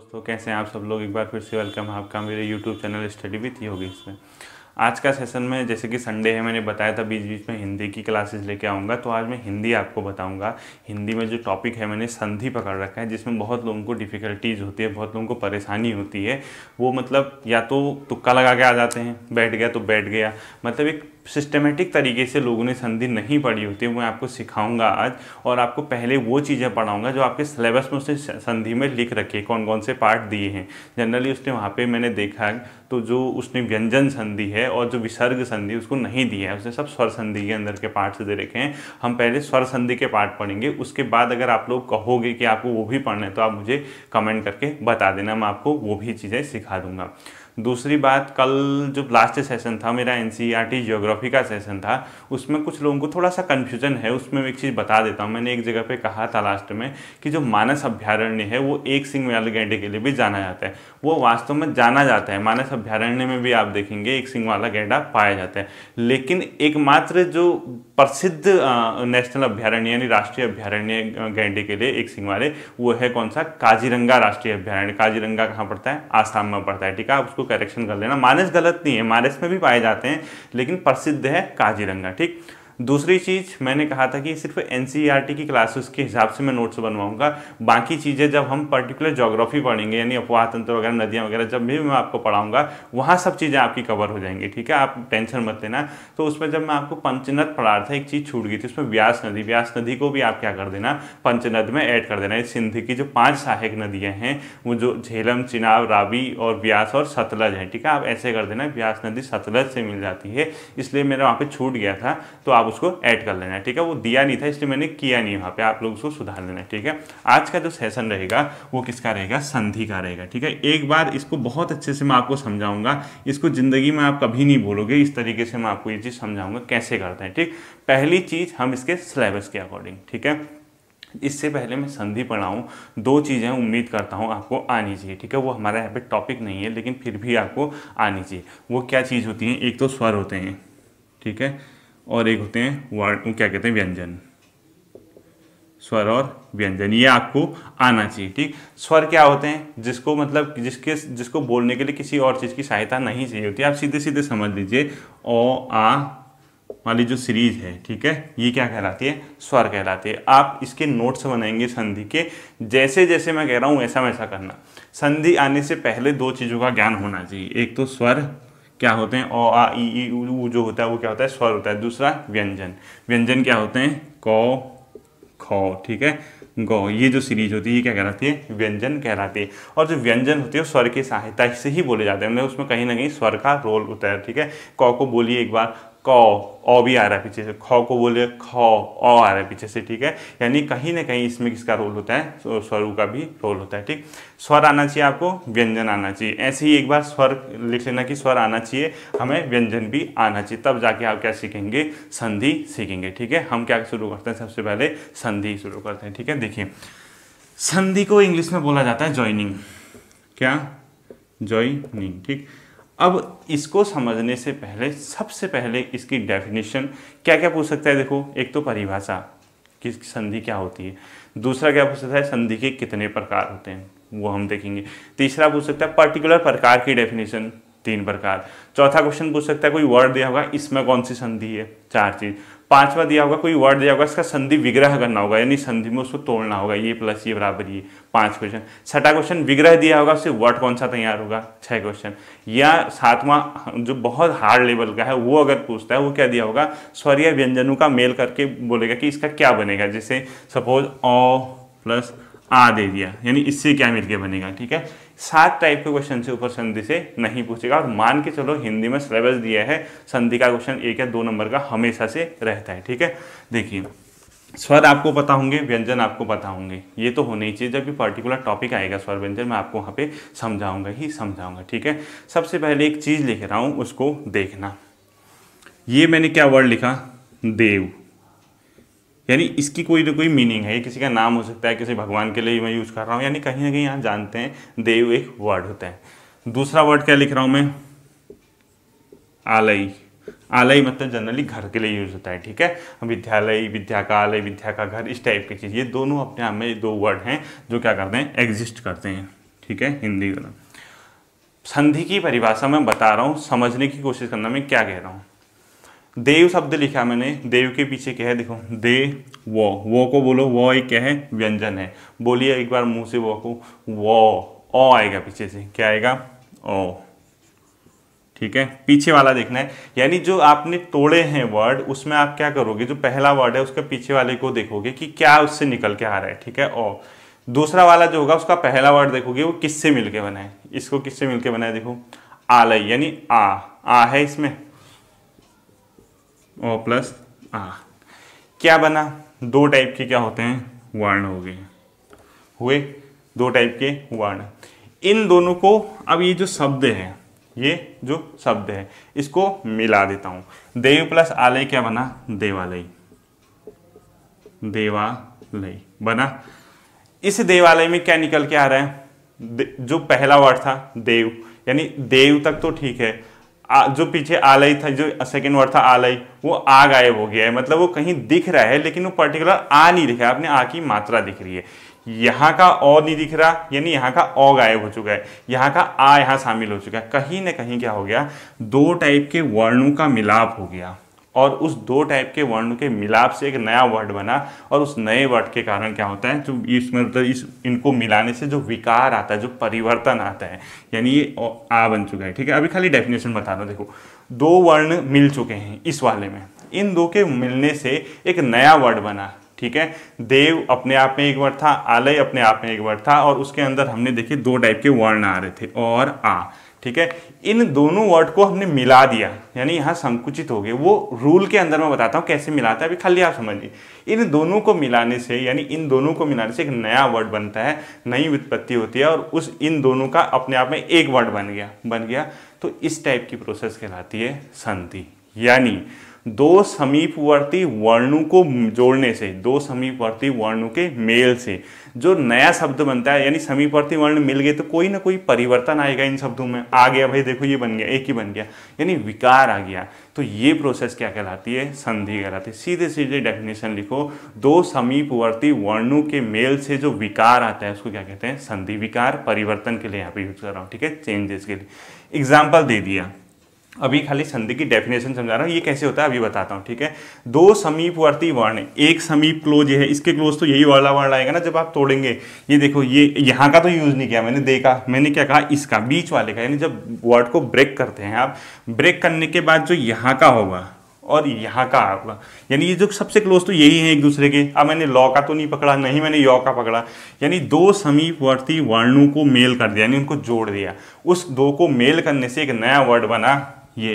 दोस्तों कैसे हैं आप सब लोग एक बार फिर से वेलकम है आपका मेरे YouTube channel study with Yogi इसमें आज का सेशन में जैसे कि संडे है मैंने बताया था बीच बीच में हिंदी की क्लासेस लेके आऊँगा तो आज मैं हिंदी आपको बताऊँगा हिंदी में जो टॉपिक है मैंने संधि पकड़ रखा है जिसमें बहुत लोगों को डिफ़िकल्टीज होती है बहुत लोगों को परेशानी होती है वो मतलब या तो तुक्का लगा के आ जाते हैं बैठ गया तो बैठ गया मतलब एक सिस्टमेटिक तरीके से लोगों ने संधि नहीं पढ़ी होती मैं आपको सिखाऊंगा आज और आपको पहले वो चीज़ें पढ़ाऊंगा जो आपके सिलेबस में उसने संधि में लिख रखी है कौन कौन से पार्ट दिए हैं जनरली उसने वहाँ पे मैंने देखा तो जो उसने व्यंजन संधि है और जो विसर्ग संधि उसको नहीं दिया है उसने सब स्वर संधि के अंदर के पार्ट दे रखे हैं हम पहले स्वर संधि के पार्ट पढ़ेंगे उसके बाद अगर आप लोग कहोगे कि आपको वो भी पढ़ना है तो आप मुझे कमेंट करके बता देना मैं आपको वो भी चीज़ें सिखा दूंगा दूसरी बात कल जो लास्ट सेशन था मेरा एन ज्योग्राफी e का सेशन था उसमें कुछ लोगों को थोड़ा सा कन्फ्यूजन है उसमें एक चीज़ बता देता हूँ मैंने एक जगह पे कहा था लास्ट में कि जो मानस अभ्यारण्य है वो एक सिंह वाले गैंडे के लिए भी जाना जाता है वो वास्तव में जाना जाता है मानस अभ्यारण्य में भी आप देखेंगे एक सिंह वाला गैंडा पाया जाता है लेकिन एकमात्र जो प्रसिद्ध नेशनल अभ्यारण्य यानी राष्ट्रीय अभ्यारण्य गैंडे के लिए एक वाले वो है कौन सा काजीरंगा राष्ट्रीय अभ्यारण्य काजीरंगा कहाँ पड़ता है आसाम में पड़ता है ठीक है आप उसको करेक्शन कर लेना मानस गलत नहीं है मानस में भी पाए जाते हैं लेकिन प्रसिद्ध है काजीरंगा ठीक दूसरी चीज़ मैंने कहा था कि सिर्फ एन e की क्लासेस के हिसाब से मैं नोट्स बनवाऊंगा बाकी चीज़ें जब हम पर्टिकुलर जोग्राफी पढ़ेंगे यानी अफवाह तंत्र वगैरह नदियाँ वगैरह जब भी मैं आपको पढ़ाऊंगा वहां सब चीज़ें आपकी कवर हो जाएंगी ठीक है आप टेंशन मत लेना तो उसमें जब मैं आपको पंचनद पढ़ा था एक चीज़ छूट गई थी उसमें व्यास नदी व्यास नदी को भी आप क्या कर देना पंचनद में ऐड कर देना सिंध की जो पांच सहायक नदियाँ हैं वो जो झेलम चिनाव रावी और व्यास और सतलज है ठीक है आप ऐसे कर देना व्यास नदी सतलज से मिल जाती है इसलिए मेरा वहाँ पर छूट गया था तो आप आप उसको ऐड कर लेना है ठीक है वो दिया नहीं था इसलिए मैंने किया नहीं वहाँ पे आप लोग उसको सुधार लेना है ठीक है आज का जो सेशन रहेगा वो किसका रहेगा संधि का रहेगा ठीक है एक बार इसको बहुत अच्छे से मैं आपको समझाऊंगा इसको ज़िंदगी में आप कभी नहीं बोलोगे इस तरीके से मैं आपको ये चीज़ समझाऊंगा कैसे करते हैं ठीक पहली चीज़ हम इसके सिलेबस के अकॉर्डिंग ठीक है इससे पहले मैं संधि पढ़ाऊँ दो चीज़ें उम्मीद करता हूँ आपको आनी चाहिए ठीक है वो हमारा यहाँ पे टॉपिक नहीं है लेकिन फिर भी आपको आनी चाहिए वो क्या चीज़ होती है एक तो स्वर होते हैं ठीक है और एक होते हैं वर्ड क्या कहते हैं व्यंजन स्वर और व्यंजन ये आपको आना चाहिए ठीक स्वर क्या होते हैं जिसको मतलब जिसके जिसको बोलने के लिए किसी और चीज़ की सहायता नहीं चाहिए होती आप सीधे सीधे समझ लीजिए ओ आ वाली जो सीरीज है ठीक है ये क्या कहलाती है स्वर कहलाती है आप इसके नोट्स बनाएंगे संधि के जैसे जैसे मैं कह रहा हूँ ऐसा वैसा करना संधि आने से पहले दो चीज़ों का ज्ञान होना चाहिए एक तो स्वर क्या होते हैं ओ आ ई ई उ जो होता है वो क्या होता है स्वर होता है दूसरा व्यंजन व्यंजन क्या होते हैं कौ खो ठीक है गौ ये जो सीरीज होती है ये क्या कहलाती है व्यंजन कहलाती है और जो व्यंजन होती है स्वर की सहायता से ही बोले जाते हैं मतलब उसमें कहीं ना कहीं स्वर का रोल होता है ठीक है कौ को बोलिए एक बार क ओ भी आ रहा है पीछे से ख को बोले ख औ आ रहा है पीछे से ठीक है यानी कहीं ना कहीं इसमें किसका रोल होता है स्वरू का भी रोल होता है ठीक स्वर आना चाहिए आपको व्यंजन आना चाहिए ऐसे ही एक बार स्वर लिख लेना कि स्वर आना चाहिए हमें व्यंजन भी आना चाहिए तब जाके आप क्या सीखेंगे संधि सीखेंगे ठीक है हम क्या शुरू करते हैं सबसे पहले संधि शुरू करते हैं ठीक है देखिए संधि को इंग्लिश में बोला जाता है ज्वाइनिंग क्या ज्वाइनिंग ठीक अब इसको समझने से पहले सबसे पहले इसकी डेफिनेशन क्या क्या पूछ सकता है देखो एक तो परिभाषा कि संधि क्या होती है दूसरा क्या पूछ सकता है संधि के कितने प्रकार होते हैं वो हम देखेंगे तीसरा पूछ सकता है पर्टिकुलर प्रकार की डेफिनेशन तीन प्रकार चौथा क्वेश्चन पूछ सकता है कोई वर्ड दिया होगा इसमें कौन सी संधि है चार चीज़ पांचवा दिया होगा कोई वर्ड दिया होगा इसका संधि विग्रह करना होगा यानी संधि में उसको तोड़ना होगा ये प्लस ये बराबर ये पांच क्वेश्चन छठा क्वेश्चन विग्रह दिया होगा उससे वर्ड कौन सा तैयार होगा छह क्वेश्चन या सातवां जो बहुत हार्ड लेवल का है वो अगर पूछता है वो क्या दिया होगा स्वर या व्यंजनों का मेल करके बोलेगा कि इसका क्या बनेगा जैसे सपोज ओ प्लस आ दे दिया यानी इससे क्या मिलकर बनेगा ठीक है सात टाइप के क्वेश्चन से ऊपर संधि से नहीं पूछेगा और मान के चलो हिंदी में सिलेबस दिया है संधि का क्वेश्चन एक या दो नंबर का हमेशा से रहता है ठीक है देखिए स्वर आपको पता होंगे व्यंजन आपको पता होंगे ये तो होने ही चाहिए जब भी पर्टिकुलर टॉपिक आएगा स्वर व्यंजन मैं आपको वहाँ पे समझाऊंगा ही समझाऊंगा ठीक है सबसे पहले एक चीज़ लिख रहा हूँ उसको देखना ये मैंने क्या वर्ड लिखा देव यानी इसकी कोई ना कोई मीनिंग है किसी का नाम हो सकता है किसी भगवान के लिए मैं यूज़ कर रहा हूँ यानी कहीं ना कहीं यहाँ जानते हैं देव एक वर्ड होता है दूसरा वर्ड क्या लिख रहा हूँ मैं आलई आलई मतलब जनरली घर के लिए यूज होता है ठीक है विद्यालय विद्या का आलय विद्या का घर इस टाइप की चीज़ ये दोनों अपने आप में दो वर्ड हैं जो क्या करते हैं एग्जिस्ट करते हैं ठीक है हिंदी संधि की परिभाषा मैं बता रहा हूँ समझने की कोशिश करना मैं क्या कह रहा हूँ देव शब्द लिखा मैंने देव के पीछे क्या है देखो दे वो वो को बोलो वो एक क्या है व्यंजन है बोलिए एक बार मुंह से वो को वो ओ आएगा पीछे से क्या आएगा ओ ठीक है पीछे वाला देखना है यानी जो आपने तोड़े हैं वर्ड उसमें आप क्या करोगे जो पहला वर्ड है उसके पीछे वाले को देखोगे कि क्या उससे निकल के आ रहा है ठीक है ओ दूसरा वाला जो होगा उसका पहला वर्ड देखोगे वो किससे मिलके बना है इसको किससे मिलके बना है देखो आलय यानी आ आ है इसमें ओ प्लस आ क्या बना दो टाइप के क्या होते हैं वर्ण हो गए हुए दो टाइप के वर्ण इन दोनों को अब ये जो शब्द है ये जो शब्द है इसको मिला देता हूं देव प्लस आलय क्या बना देवालय देवालय बना इस देवालय में क्या निकल के आ रहा है जो पहला वर्ड था देव यानी देव तक तो ठीक है आ, जो पीछे आलय था जो सेकेंड वर्ड था आलय वो आ गायब हो गया है मतलब वो कहीं दिख रहा है लेकिन वो पर्टिकुलर आ नहीं दिख रहा है अपने आ की मात्रा दिख रही है यहाँ का अ नहीं दिख रहा यानी यहाँ का अ गायब हो चुका है यहाँ का आ यहाँ शामिल हो चुका है कहीं ना कहीं क्या हो गया दो टाइप के वर्णों का मिलाप हो गया और उस दो टाइप के वर्ण के मिलाप से एक नया वर्ड बना और उस नए वर्ड के कारण क्या होता है जो इसमें मतलब इस इनको मिलाने से जो विकार आता है जो परिवर्तन आता है यानी ये आ बन चुका है ठीक है अभी खाली डेफिनेशन बता रहा देखो दो वर्ण मिल चुके हैं इस वाले में इन दो के मिलने से एक नया वर्ड बना ठीक है देव अपने आप में एक वर्ड था आलय अपने आप में एक वर्ड था और उसके अंदर हमने देखे दो टाइप के वर्ण आ रहे थे और आ ठीक है इन दोनों वर्ड को हमने मिला दिया यानी यहाँ संकुचित हो गए वो रूल के अंदर मैं बताता हूँ कैसे मिलाता है अभी खाली आप समझिए इन दोनों को मिलाने से यानी इन दोनों को मिलाने से एक नया वर्ड बनता है नई उत्पत्ति होती है और उस इन दोनों का अपने आप में एक वर्ड बन गया बन गया तो इस टाइप की प्रोसेस कहलाती है संधि यानी दो समीपवर्ती वर्णों को जोड़ने से दो समीपवर्ती वर्णों के मेल से जो नया शब्द बनता है यानी समीपवर्ती वर्ण मिल गए तो कोई ना कोई परिवर्तन आएगा इन शब्दों में आ गया भाई देखो ये बन गया एक ही बन गया यानी विकार आ गया तो ये प्रोसेस क्या कहलाती है संधि कहलाती है सीधे सीधे डेफिनेशन लिखो दो समीपवर्ती वर्णों के मेल से जो विकार आता है उसको क्या कहते हैं संधि विकार परिवर्तन के लिए यहाँ पे यूज कर रहा हूँ ठीक है चेंजेस के लिए एग्जाम्पल दे दिया अभी खाली संधि की डेफिनेशन समझा रहा हूँ ये कैसे होता है अभी बताता हूँ ठीक है दो समीपवर्ती वर्ण एक समीप क्लोज ये है इसके क्लोज तो यही वाला वर्ण आएगा ना जब आप तोड़ेंगे ये देखो ये यहाँ का तो यूज़ नहीं किया मैंने देखा मैंने क्या कहा इसका बीच वाले का यानी जब वर्ड को ब्रेक करते हैं आप ब्रेक करने के बाद जो यहाँ का होगा और यहाँ का होगा यानी ये जो सबसे क्लोज तो यही है एक दूसरे के अब मैंने लॉ का तो नहीं पकड़ा नहीं मैंने यौ का पकड़ा यानी दो समीपवर्ती वर्णों को मेल कर दिया यानी उनको जोड़ दिया उस दो को मेल करने से एक नया वर्ड बना ये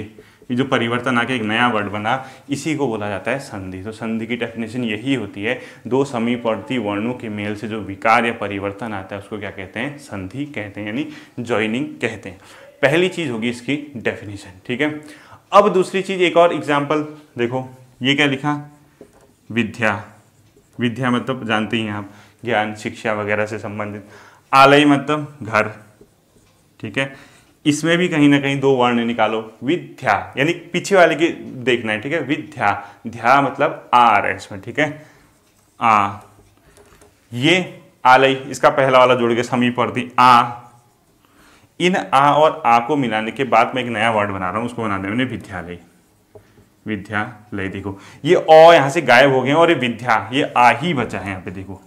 ये जो परिवर्तन आके एक नया वर्ड बना इसी को बोला जाता है संधि तो संधि की डेफिनेशन यही होती है दो समीपवर्ती वर्णों के मेल से जो विकार या परिवर्तन आता है उसको क्या कहते हैं संधि कहते हैं यानी ज्वाइनिंग कहते हैं पहली चीज़ होगी इसकी डेफिनेशन ठीक है अब दूसरी चीज़ एक और एग्जाम्पल देखो ये क्या लिखा विद्या विद्या मतलब जानते ही हैं आप ज्ञान शिक्षा वगैरह से संबंधित आलय मतलब घर ठीक है इसमें भी कहीं ना कहीं दो वर्ण निकालो विद्या यानी पीछे वाले की देखना है ठीक है विद्या ध्या मतलब आ रहा है इसमें ठीक है आ ये आलई इसका पहला वाला जोड़ के समीप थी आ इन आ और आ को मिलाने के बाद मैं एक नया वर्ड बना रहा हूं उसको बनाने मैंने विद्यालय विद्यालय देखो ये अ यहां से गायब हो गए और ये विद्या ये आ ही बचा है यहाँ पे देखो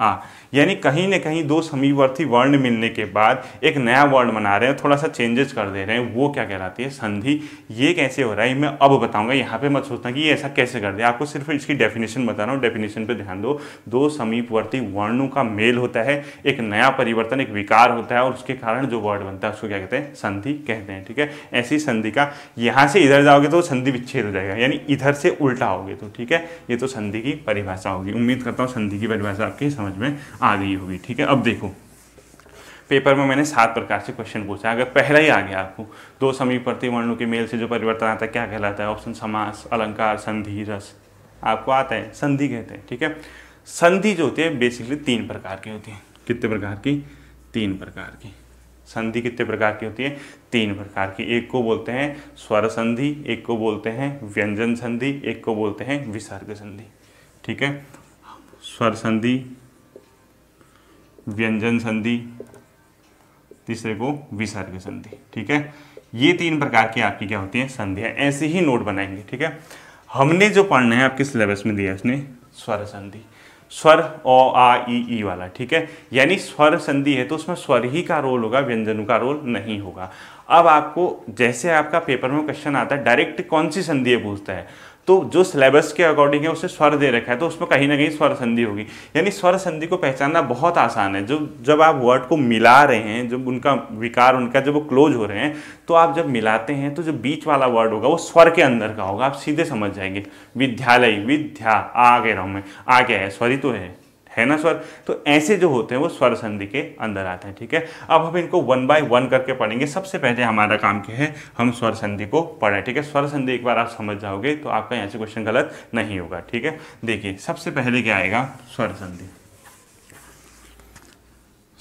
आ यानी कहीं ना कहीं दो समीवर्ती वर्ण मिलने के बाद एक नया वर्ण बना रहे हैं थोड़ा सा चेंजेस कर दे रहे हैं वो क्या कहलाती है संधि ये कैसे हो रहा है मैं अब बताऊंगा यहाँ पे मत सोचता कि ये ऐसा कैसे कर दे आपको सिर्फ इसकी डेफिनेशन बता रहा हूँ डेफिनेशन पर ध्यान दो दो समीपवर्ती वर्णों का मेल होता है एक नया परिवर्तन एक विकार होता है और उसके कारण जो वर्ड बनता है उसको क्या कहते हैं संधि कहते हैं ठीक है ऐसी संधि का यहाँ से इधर जाओगे तो संधि विच्छेद हो जाएगा यानी इधर से उल्टा होगे तो ठीक है ये तो संधि की परिभाषा होगी उम्मीद करता हूँ संधि की परिभाषा आपकी समझ में आ गई होगी ठीक है अब देखो पेपर में मैंने सात प्रकार से क्वेश्चन पूछा अगर पहला ही आ गया आपको दो समीपवर्ती वर्णों के मेल से जो परिवर्तन आता है क्या कहलाता है ऑप्शन समास अलंकार संधि रस आपको आता है संधि कहते हैं ठीक है संधि जो होती है बेसिकली तीन प्रकार की होती है कितने प्रकार की तीन प्रकार की संधि कितने प्रकार की होती है तीन प्रकार की एक को बोलते हैं स्वर संधि एक को बोलते हैं व्यंजन संधि एक को बोलते हैं विसर्ग संधि ठीक है स्वर संधि व्यंजन संधि तीसरे को विसर्ग संधि ठीक है ये तीन प्रकार की आपकी क्या होती है संधियां ऐसे ही नोट बनाएंगे ठीक है हमने जो पढ़ना है आपके सिलेबस में दिया इसने स्वर संधि स्वर ओ आ ई ई वाला ठीक है यानी स्वर संधि है तो उसमें स्वर ही का रोल होगा व्यंजनों का रोल नहीं होगा अब आपको जैसे आपका पेपर में क्वेश्चन आता है डायरेक्ट कौन सी संधि पूछता है तो जो सिलेबस के अकॉर्डिंग है उसे स्वर दे रखा है तो उसमें कहीं ना कहीं स्वर संधि होगी यानी स्वर संधि को पहचानना बहुत आसान है जो जब आप वर्ड को मिला रहे हैं जब उनका विकार उनका जब वो क्लोज हो रहे हैं तो आप जब मिलाते हैं तो जो बीच वाला वर्ड होगा वो स्वर के अंदर का होगा आप सीधे समझ जाएंगे विद्यालय विद्या आ गया हूँ मैं आ गया है स्वरी तो है है ना स्वर तो ऐसे जो होते हैं वो स्वर संधि के अंदर आते हैं ठीक है अब हम इनको वन बाय वन करके पढ़ेंगे सबसे पहले हमारा काम क्या है हम स्वर संधि को पढ़ें ठीक है स्वर संधि एक बार आप समझ जाओगे तो आपका यहाँ से क्वेश्चन गलत नहीं होगा ठीक है देखिए सबसे पहले क्या आएगा स्वर संधि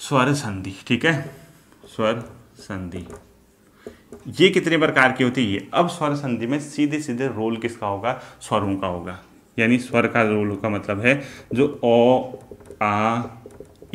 स्वर संधि ठीक है स्वर संधि ये कितने प्रकार की होती है अब स्वर संधि में सीधे सीधे रोल किसका होगा स्वरों का होगा यानी स्वर का रोल का मतलब है जो ओ आ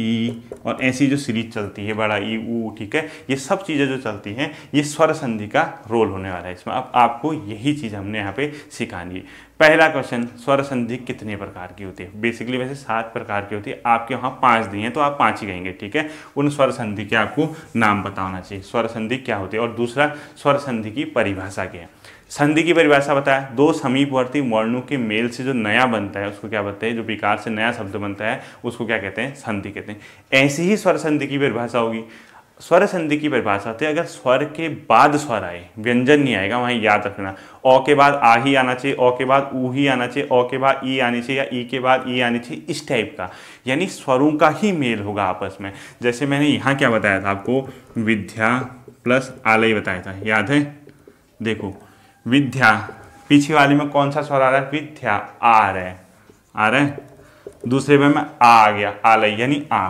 ई और ऐसी जो सीरीज चलती है बड़ा ई ऊ ठीक है ये सब चीज़ें जो चलती हैं ये स्वर संधि का रोल होने वाला है इसमें अब आपको यही चीज़ हमने यहाँ पे सिखानी है पहला क्वेश्चन स्वर संधि कितने प्रकार की होती है बेसिकली वैसे सात प्रकार की होती है आपके वहाँ पांच दी हैं तो आप पांच ही कहेंगे ठीक है उन स्वर संधि के आपको नाम बताना चाहिए स्वर संधि क्या होती है और दूसरा स्वर संधि की परिभाषा क्या है संधि की परिभाषा बताया दो समीपवर्ती वर्णों के मेल से जो नया बनता है उसको क्या बताते हैं जो विकार से नया शब्द बनता है उसको क्या कहते हैं संधि कहते हैं ऐसी ही स्वर संधि की परिभाषा होगी स्वर संधि की परिभाषा होती है अगर स्वर के बाद स्वर आए व्यंजन नहीं आएगा वहाँ याद रखना ओ के बाद आ ही आना चाहिए ओ के बाद ऊ ही आना चाहिए ओ के बाद ई आनी चाहिए या ई के बाद ई आनी चाहिए इस टाइप का यानी स्वरों का ही मेल होगा आपस में जैसे मैंने यहाँ क्या बताया था आपको विद्या प्लस आलय बताया था याद है देखो विद्या पीछे वाले में कौन सा स्वर आ रहा है विद्या आ रहा आ रहे दूसरे में मैं आ आ गया आल यानी आ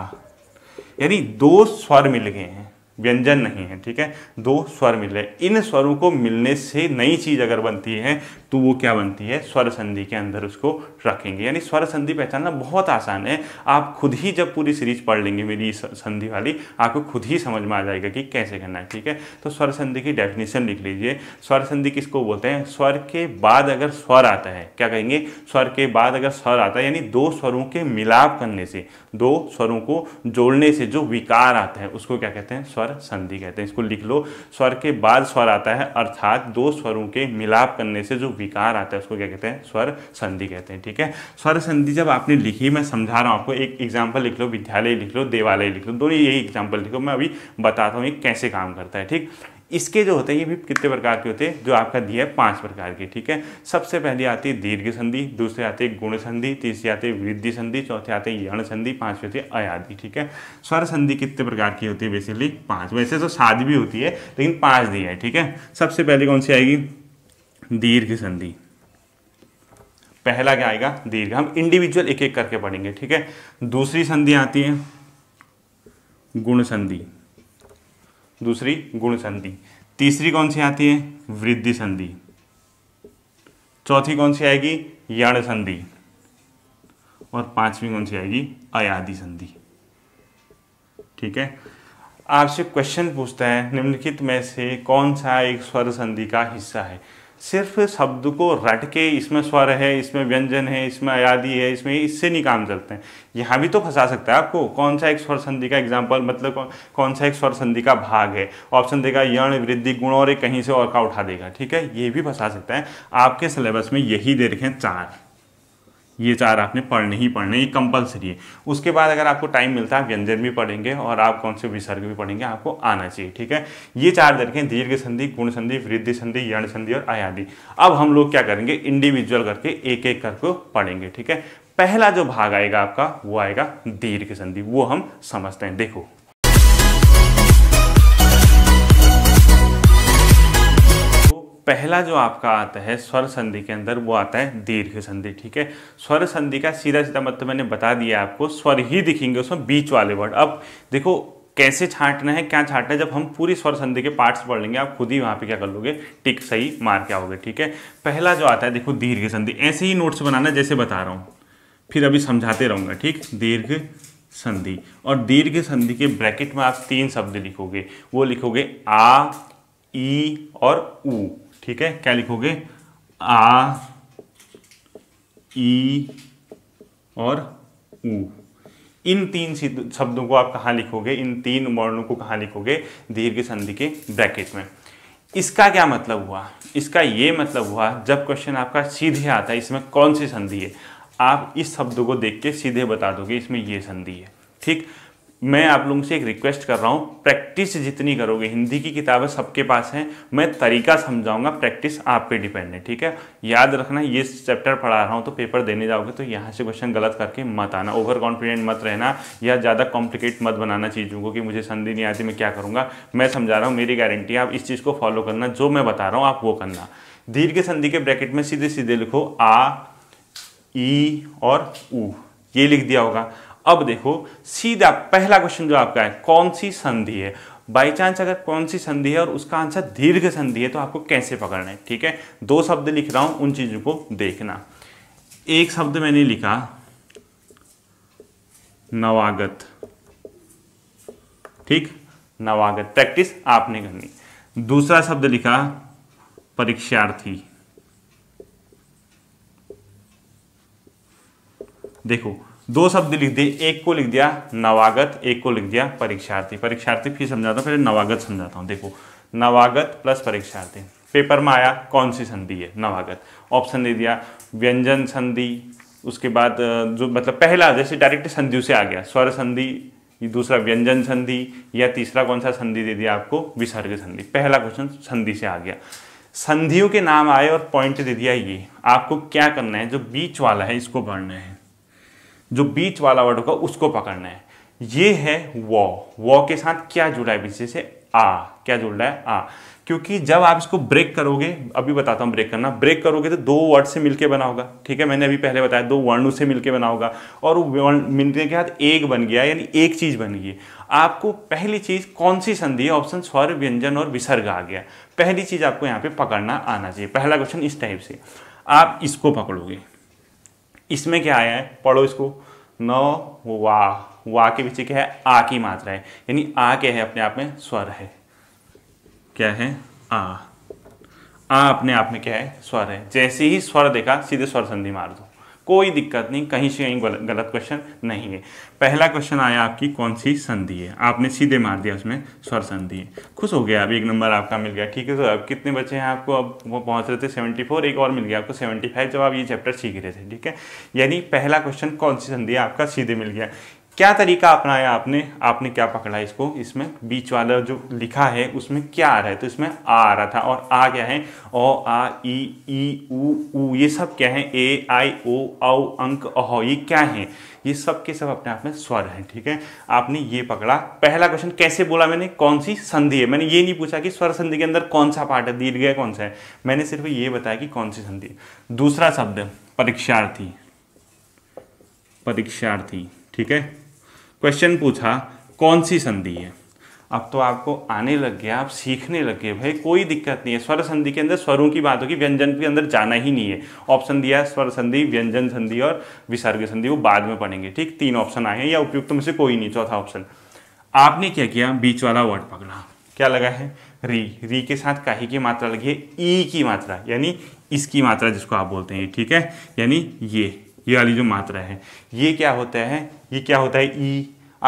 यानी दो स्वर मिल गए हैं व्यंजन नहीं है ठीक है दो स्वर मिले इन स्वरों को मिलने से नई चीज अगर बनती है तो वो क्या बनती है स्वर संधि के अंदर उसको रखेंगे यानी स्वर संधि पहचानना बहुत आसान है आप खुद ही जब पूरी सीरीज पढ़ लेंगे मेरी संधि वाली आपको खुद ही समझ में आ जाएगा कि कैसे करना है ठीक है तो स्वर संधि की डेफिनेशन लिख लीजिए स्वर संधि किसको बोलते हैं स्वर के बाद अगर स्वर आता है क्या कहेंगे स्वर के बाद अगर स्वर आता है यानी दो स्वरों के मिलाप करने से दो स्वरों को जोड़ने से जो विकार आता है उसको क्या कहते हैं स्वर संधि कहते हैं इसको लिख लो स्वर के बाद स्वर आता है अर्थात दो स्वरों के मिलाप करने से जो विकार आता है उसको क्या कहते हैं स्वर संधि कहते हैं ठीक है स्वर संधि जब आपने लिखी मैं समझा रहा हूँ आपको एक एग्जाम्पल लिख लो विद्यालय लिख लो देवालय लिख लो दोनों यही एग्जाम्पल लिखो मैं अभी बताता हूँ ये कैसे काम करता है ठीक इसके जो होते हैं ये भी कितने प्रकार के होते हैं जो आपका दिया है पांच प्रकार के ठीक है सबसे पहले आती है दीर्घ संधि दूसरे आते हैं गुण संधि तीसरे आते हैं वृद्धि संधि चौथे आते हैं यण संधि पांचवे होती है अयाधि ठीक है स्वर संधि कितने प्रकार की होती है बेसिकली पांच वैसे तो सात भी होती है लेकिन पांच दी है ठीक है सबसे पहले कौन सी आएगी दीर्घ संधि पहला क्या आएगा दीर्घ हम इंडिविजुअल एक एक करके पढ़ेंगे ठीक है दूसरी संधि आती है गुण संधि दूसरी गुण संधि तीसरी कौन सी आती है वृद्धि संधि चौथी कौन सी आएगी यण संधि और पांचवी कौन सी आएगी अयाधि संधि ठीक है आपसे क्वेश्चन पूछता है निम्नलिखित में से कौन सा एक स्वर संधि का हिस्सा है सिर्फ शब्द को रट के इसमें स्वर है इसमें व्यंजन है इसमें आयादी है इसमें इससे नहीं काम चलते हैं यहाँ भी तो फंसा सकता है आपको कौन सा एक स्वर संधि का एग्जाम्पल मतलब कौन सा एक स्वर संधि का भाग है ऑप्शन देगा यण वृद्धि गुण और एक कहीं से और का उठा देगा ठीक है ये भी फंसा सकता है आपके सिलेबस में यही दे रखें चार ये चार आपने पढ़ने ही पढ़ने ये कंपलसरी है उसके बाद अगर आपको टाइम मिलता है आप व्यंजन भी पढ़ेंगे और आप कौन से विसर्ग भी पढ़ेंगे आपको आना चाहिए ठीक है ये चार दरखें दीर्घ संधि गुण संधि वृद्धि संधि यण संधि और आयादि अब हम लोग क्या करेंगे इंडिविजुअल करके एक एक करके पढ़ेंगे ठीक है पहला जो भाग आएगा आपका वो आएगा दीर्घ संधि वो हम समझते हैं देखो पहला जो आपका आता है स्वर संधि के अंदर वो आता है दीर्घ संधि ठीक है स्वर संधि का सीधा सीधा मतलब मैंने बता दिया आपको स्वर ही दिखेंगे उसमें बीच वाले वर्ड अब देखो कैसे छांटना है क्या छांटना है जब हम पूरी स्वर संधि के पार्ट्स पढ़ लेंगे आप खुद ही वहाँ पे क्या कर लोगे टिक सही मार के आओगे ठीक है पहला जो आता है देखो दीर्घ संधि ऐसे ही नोट्स बनाना जैसे बता रहा हूँ फिर अभी समझाते रहूँगा ठीक दीर्घ संधि और दीर्घ संधि के ब्रैकेट में आप तीन शब्द लिखोगे वो लिखोगे आ ई और ऊ ठीक है क्या लिखोगे आ ई और ऊ इन तीन शब्दों को आप कहाँ लिखोगे इन तीन वर्णों को कहाँ लिखोगे दीर्घ संधि के ब्रैकेट में इसका क्या मतलब हुआ इसका ये मतलब हुआ जब क्वेश्चन आपका सीधे आता है इसमें कौन सी संधि है आप इस शब्द को देख के सीधे बता दोगे इसमें ये संधि है ठीक मैं आप लोगों से एक रिक्वेस्ट कर रहा हूँ प्रैक्टिस जितनी करोगे हिंदी की किताबें सबके पास हैं मैं तरीका समझाऊंगा प्रैक्टिस आप पे डिपेंड है ठीक है याद रखना ये चैप्टर पढ़ा रहा हूँ तो पेपर देने जाओगे तो यहाँ से क्वेश्चन गलत करके मत आना ओवर कॉन्फिडेंट मत रहना या ज़्यादा कॉम्प्लिकेट मत बनाना चीज़ों को कि मुझे संधि नहीं आती मैं क्या करूँगा मैं समझा रहा हूँ मेरी गारंटी आप इस चीज़ को फॉलो करना जो मैं बता रहा हूँ आप वो करना दीर्घ संधि के ब्रैकेट में सीधे सीधे लिखो आ ई और ऊ ये लिख दिया होगा अब देखो सीधा पहला क्वेश्चन जो आपका है कौन सी संधि है बाई चांस अगर कौन सी संधि है और उसका आंसर दीर्घ संधि है तो आपको कैसे पकड़ना है ठीक है दो शब्द लिख रहा हूं उन चीजों को देखना एक शब्द मैंने लिखा नवागत ठीक नवागत प्रैक्टिस आपने करनी दूसरा शब्द लिखा परीक्षार्थी देखो दो शब्द लिख दिए एक को लिख दिया नवागत एक को लिख दिया परीक्षार्थी परीक्षार्थी फिर समझाता हूँ फिर नवागत समझाता हूँ देखो नवागत प्लस परीक्षार्थी पेपर में आया कौन सी संधि है नवागत ऑप्शन दे दिया व्यंजन संधि उसके बाद जो मतलब पहला जैसे डायरेक्ट संधि से आ गया स्वर संधि दूसरा व्यंजन संधि या तीसरा कौन सा संधि दे दिया आपको विसर्ग संधि पहला क्वेश्चन संधि से आ गया संधियों के नाम आए और पॉइंट दे दिया ये आपको क्या करना है जो बीच वाला है इसको पढ़ना है जो बीच वाला वर्ड होगा उसको पकड़ना है ये है व वॉ के साथ क्या जुड़ा है पीछे से आ क्या जुड़ रहा है आ क्योंकि जब आप इसको ब्रेक करोगे अभी बताता हूं ब्रेक करना ब्रेक करोगे तो दो वर्ड से मिलके बना होगा ठीक है मैंने अभी पहले बताया दो वर्णों से मिलके बना होगा और मिलने के बाद एक बन गया यानी एक चीज़ बन गई आपको पहली चीज़ कौन सी संधि है ऑप्शन स्वर व्यंजन और विसर्ग आ गया पहली चीज़ आपको यहाँ पे पकड़ना आना चाहिए पहला क्वेश्चन इस टाइप से आप इसको पकड़ोगे इसमें क्या आया है पढ़ो इसको न वा वा के पीछे क्या है आ की मात्रा है यानी आ क्या है अपने आप में स्वर है क्या है आ आ अपने आप में क्या है स्वर है जैसे ही स्वर देखा सीधे स्वर संधि मार दो कोई दिक्कत नहीं कहीं से कहीं गलत क्वेश्चन नहीं है पहला क्वेश्चन आया आपकी कौन सी संधि है आपने सीधे मार दिया उसमें स्वर संधि है खुश हो गया अब एक नंबर आपका मिल गया ठीक है सर तो अब कितने बच्चे हैं आपको अब वो पहुंच रहे थे सेवेंटी फोर एक और मिल गया आपको सेवेंटी फाइव जब आप ये चैप्टर सीख रहे थे ठीक है यानी पहला क्वेश्चन कौन सी संधि है आपका सीधे मिल गया क्या तरीका अपनाया आपने आपने क्या पकड़ा इसको इसमें बीच वाला जो लिखा है उसमें क्या आ रहा है तो इसमें आ आ रहा था और आ क्या है ओ आ ई ई उ ये सब क्या है ए आई ओ औ अंक अहो ये क्या है ये सब के सब अपने आप में स्वर हैं ठीक है आपने ये पकड़ा पहला क्वेश्चन कैसे बोला मैंने कौन सी संधि है मैंने ये नहीं पूछा कि स्वर संधि के अंदर कौन सा पार्ट है दीर्घ है कौन सा है मैंने सिर्फ ये बताया कि कौन सी संधि दूसरा शब्द परीक्षार्थी परीक्षार्थी ठीक है क्वेश्चन पूछा कौन सी संधि है अब तो आपको आने लग गया आप सीखने लग गए भाई कोई दिक्कत नहीं है स्वर संधि के अंदर स्वरों की बात होगी व्यंजन के अंदर जाना ही नहीं है ऑप्शन दिया है स्वर संधि व्यंजन संधि और विसर्ग संधि वो बाद में पढ़ेंगे ठीक तीन ऑप्शन आए हैं या उपयुक्त तो में से कोई नहीं चौथा ऑप्शन आपने क्या किया बीच वाला वर्ड पकड़ा क्या लगा है री री के साथ काही की मात्रा लगी है ई की मात्रा यानी इसकी मात्रा जिसको आप बोलते हैं ठीक है यानी ये ये वाली जो मात्रा है ये क्या होता है ये क्या होता है ई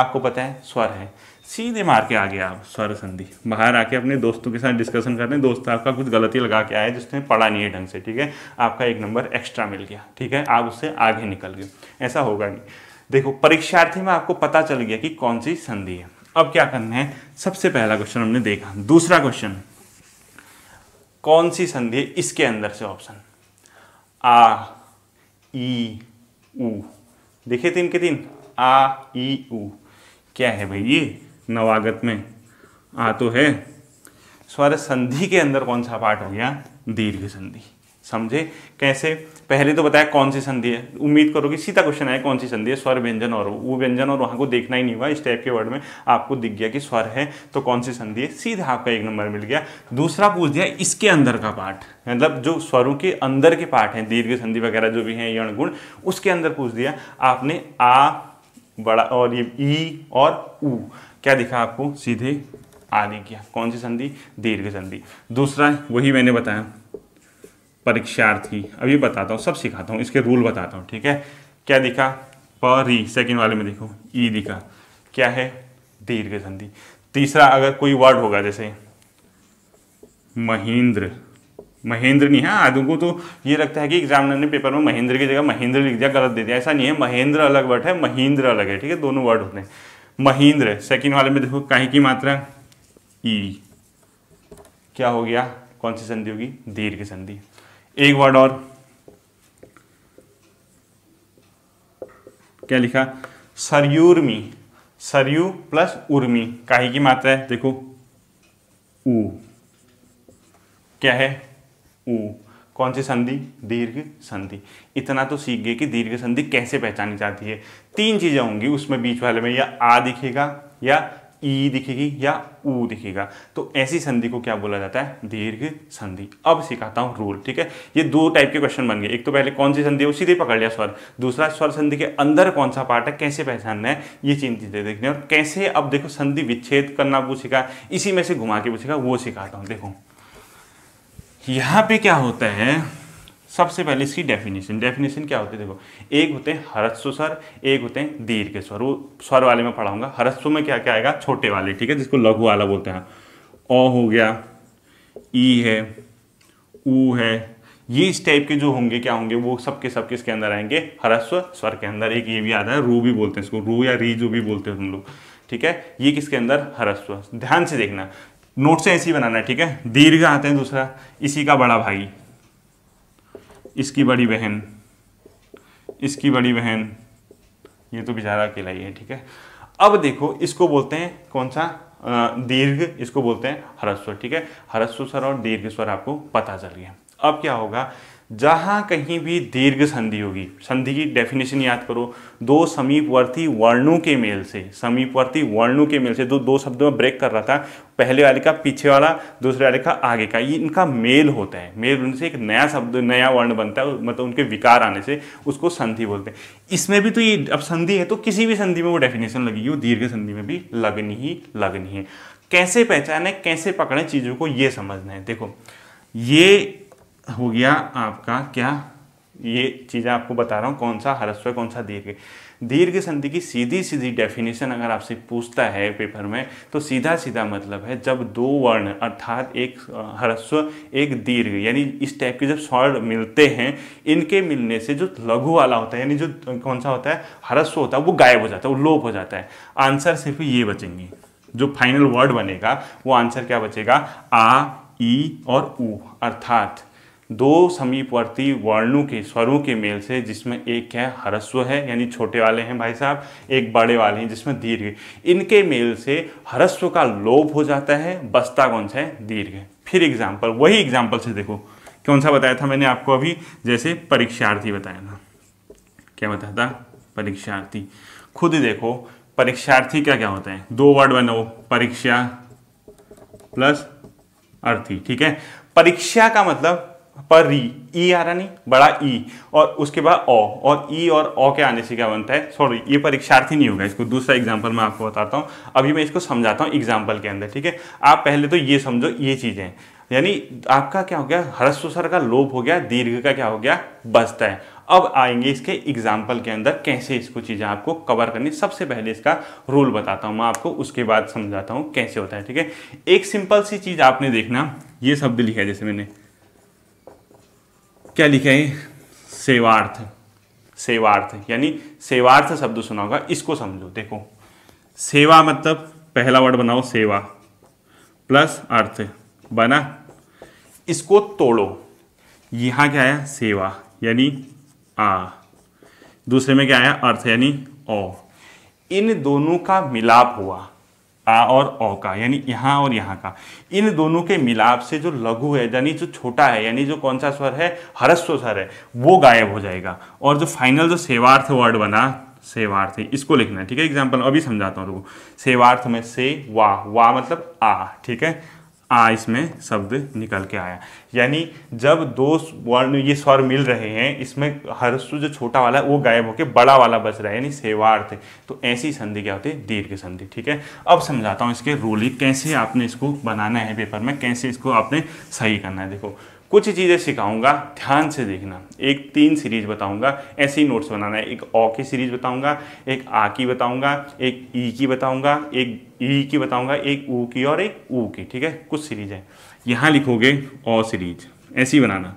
आपको पता है स्वर है सीधे मार के आ गया आप स्वर संधि बाहर आके अपने दोस्तों के साथ डिस्कशन कर रहे हैं दोस्त आपका कुछ गलती लगा के आया जिसने पढ़ा नहीं है ढंग से ठीक है आपका एक नंबर एक्स्ट्रा मिल गया ठीक है आप उससे आगे निकल गए ऐसा होगा नहीं देखो परीक्षार्थी में आपको पता चल गया कि कौन सी संधि है अब क्या करना है सबसे पहला क्वेश्चन हमने देखा दूसरा क्वेश्चन कौन सी संधि है इसके अंदर से ऑप्शन आ ई ऊ देखे तीन के तीन आ ई ऊ क्या है भाई ये नवागत में आ तो है स्वर संधि के अंदर कौन सा पार्ट हो गया दीर्घ संधि समझे कैसे पहले तो बताया कौन सी संधि है उम्मीद करो कि सीधा क्वेश्चन आया कौन सी संधि है स्वर व्यंजन और वो व्यंजन और वहां को देखना ही नहीं हुआ इस टाइप के वर्ड में आपको दिख गया कि स्वर है तो कौन सी संधि है सीधा आपका एक नंबर मिल गया दूसरा पूछ दिया इसके अंदर का पार्ट मतलब जो स्वरों के अंदर के पार्ट है दीर्घ संधि वगैरह जो भी है यण गुण उसके अंदर पूछ दिया आपने आ बड़ा और ये ई और ऊ क्या दिखा आपको सीधे आने की कौन सी संधि दीर्घ संधि दूसरा वही मैंने बताया परीक्षार्थी अभी बताता हूँ सब सिखाता हूँ इसके रूल बताता हूँ ठीक है क्या दिखा परी सेकेंड वाले में देखो ई दिखा क्या है दीर्घ संधि तीसरा अगर कोई वर्ड होगा जैसे महेंद्र महेंद्र नहीं है हाँ, आदों को तो ये लगता है कि एग्जामिनर ने पेपर में महेंद्र की जगह महेंद्र लिख दिया गलत दे दिया ऐसा नहीं है महेंद्र अलग वर्ड है महेंद्र अलग है ठीक है दोनों वर्ड होते हैं महेंद्र सेकेंड वाले में देखो कहीं की मात्रा ई क्या हो गया कौन सी संधि होगी दीर्घ संधि एक वर्ड और क्या लिखा सरयूर्मी सरयू प्लस उर्मी काहे की मात्रा है देखो ऊ क्या है ऊ कौन सी संधि दीर्घ संधि इतना तो सीख गए कि दीर्घ संधि कैसे पहचानी जाती है तीन चीज़ें होंगी उसमें बीच वाले में या आ दिखेगा या ई दिखेगी या ऊ दिखेगा तो ऐसी संधि को क्या बोला जाता है दीर्घ संधि अब सिखाता हूँ रूल ठीक है ये दो टाइप के क्वेश्चन बन गए एक तो पहले कौन सी संधि है सीधे पकड़ लिया स्वर दूसरा स्वर संधि के अंदर कौन सा पार्ट है कैसे पहचानना है ये चीन चीज़ें देखनी और कैसे अब देखो संधि विच्छेद करना वो सिखा इसी में से घुमा के पूछेगा वो सिखाता हूँ देखो यहाँ पे क्या होता है सबसे पहले इसकी डेफिनेशन डेफिनेशन क्या होती है देखो एक होते हैं हरस्व स्वर एक होते हैं दीर्घ के स्वर वो स्वर वाले में पढ़ाऊंगा हरस्व में क्या क्या आएगा छोटे वाले ठीक है जिसको लघु वाला बोलते हैं ओ हो गया ई है ऊ है ये इस टाइप के जो होंगे क्या होंगे वो सबके सब किसके अंदर आएंगे हरस्व स्वर के अंदर एक ये भी आता है रू भी बोलते हैं इसको रू या री जो भी बोलते हैं हम लोग ठीक है ये किसके अंदर हरस्व ध्यान से देखना नोट से ऐसी बनाना है ठीक है दीर्घ आते हैं दूसरा इसी का बड़ा भाई इसकी बड़ी बहन इसकी बड़ी बहन ये तो बेचारा अकेला ही है ठीक है अब देखो इसको बोलते हैं कौन सा दीर्घ इसको बोलते हैं हरस्व ठीक है हरस्व स्वर और दीर्घ स्वर आपको पता चल गया अब क्या होगा जहाँ कहीं भी दीर्घ संधि होगी संधि की डेफिनेशन याद करो दो समीपवर्ती वर्णों के मेल से समीपवर्ती वर्णों के मेल से दो दो शब्दों में ब्रेक कर रहा था पहले वाले का पीछे वाला दूसरे वाले का आगे का ये इनका मेल होता है मेल उनसे एक नया शब्द नया वर्ण बनता है मतलब उनके विकार आने से उसको संधि बोलते हैं इसमें भी तो ये अब संधि है तो किसी भी संधि में वो डेफिनेशन लगेगी वो दीर्घ संधि में भी लगनी ही लगनी है कैसे पहचाने कैसे पकड़े चीज़ों को ये समझना है देखो ये हो गया आपका क्या ये चीज़ें आपको बता रहा हूँ कौन सा हरस्व कौन सा दीर्घ दीर्घ संधि की सीधी सीधी डेफिनेशन अगर आपसे पूछता है पेपर में तो सीधा सीधा मतलब है जब दो वर्ण अर्थात एक हरस्व एक दीर्घ यानी इस टाइप के जब स्वर्ण मिलते हैं इनके मिलने से जो लघु वाला होता है यानी जो कौन सा होता है हरस्व होता है वो गायब हो जाता है वो लोप हो जाता है आंसर सिर्फ ये बचेंगे जो फाइनल वर्ड बनेगा वो आंसर क्या बचेगा आ ई और ऊ अर्थात दो समीपवर्ती वर्णों के स्वरों के मेल से जिसमें एक है हरस्व है यानी छोटे वाले हैं भाई साहब एक बड़े वाले हैं जिसमें दीर्घ इनके मेल से हरस्व का लोप हो जाता है बस्ता कौन सा है दीर्घ फिर एग्जाम्पल वही एग्जाम्पल से देखो कौन सा बताया था मैंने आपको अभी जैसे परीक्षार्थी बताया था क्या बताया था परीक्षार्थी खुद देखो परीक्षार्थी क्या क्या होता है दो वर्ड बनाओ परीक्षा प्लस अर्थी ठीक है परीक्षा का मतलब पर री ई आ रहा नहीं बड़ा ई और उसके बाद ओ और ई और ओ के आने से क्या बनता है सॉरी ये परीक्षार्थी नहीं होगा इसको दूसरा एग्जाम्पल मैं आपको बताता हूँ अभी मैं इसको समझाता हूँ एग्जाम्पल के अंदर ठीक है आप पहले तो ये समझो ये चीज़ें यानी आपका क्या हो गया हरस्वसर का लोप हो गया दीर्घ का क्या हो गया बचता है अब आएंगे इसके एग्जाम्पल के अंदर कैसे इसको चीज़ें आपको कवर करनी सबसे पहले इसका रूल बताता हूँ मैं आपको उसके बाद समझाता हूँ कैसे होता है ठीक है एक सिंपल सी चीज़ आपने देखना ये शब्द लिखा है जैसे मैंने क्या लिखे हैं सेवार्थ सेवार्थ यानी सेवार्थ शब्द सुना होगा इसको समझो देखो सेवा मतलब पहला वर्ड बनाओ सेवा प्लस अर्थ बना इसको तोड़ो यहाँ क्या आया सेवा यानी आ दूसरे में क्या आया अर्थ यानी ओ इन दोनों का मिलाप हुआ आ और औ का यानी यहाँ और यहाँ का इन दोनों के मिलाप से जो लघु है यानी जो छोटा है यानी जो कौन सा स्वर है हरस्व स्वर है वो गायब हो जाएगा और जो फाइनल जो सेवार्थ वर्ड बना सेवार्थ इसको लिखना है ठीक है एग्जाम्पल अभी समझाता हूँ रुको सेवार्थ में से वाह वाह मतलब आ ठीक है आ इसमें शब्द निकल के आया यानी जब दो वर्ण ये स्वर मिल रहे हैं इसमें हर्सु जो छोटा वाला है वो गायब होकर बड़ा वाला बच रहा है यानी सेवार्थ तो ऐसी संधि क्या होती है दीर्घ संधि ठीक है अब समझाता हूँ इसके रोली कैसे आपने इसको बनाना है पेपर में कैसे इसको आपने सही करना है देखो कुछ चीज़ें सिखाऊंगा ध्यान से देखना एक तीन सीरीज बताऊंगा ऐसे ही नोट्स बनाना है एक ओ की सीरीज बताऊंगा एक आ की बताऊंगा एक ई की बताऊंगा एक ई की बताऊंगा एक ऊ की और एक ऊ की ठीक है कुछ सीरीज है यहाँ लिखोगे ओ सीरीज ऐसी बनाना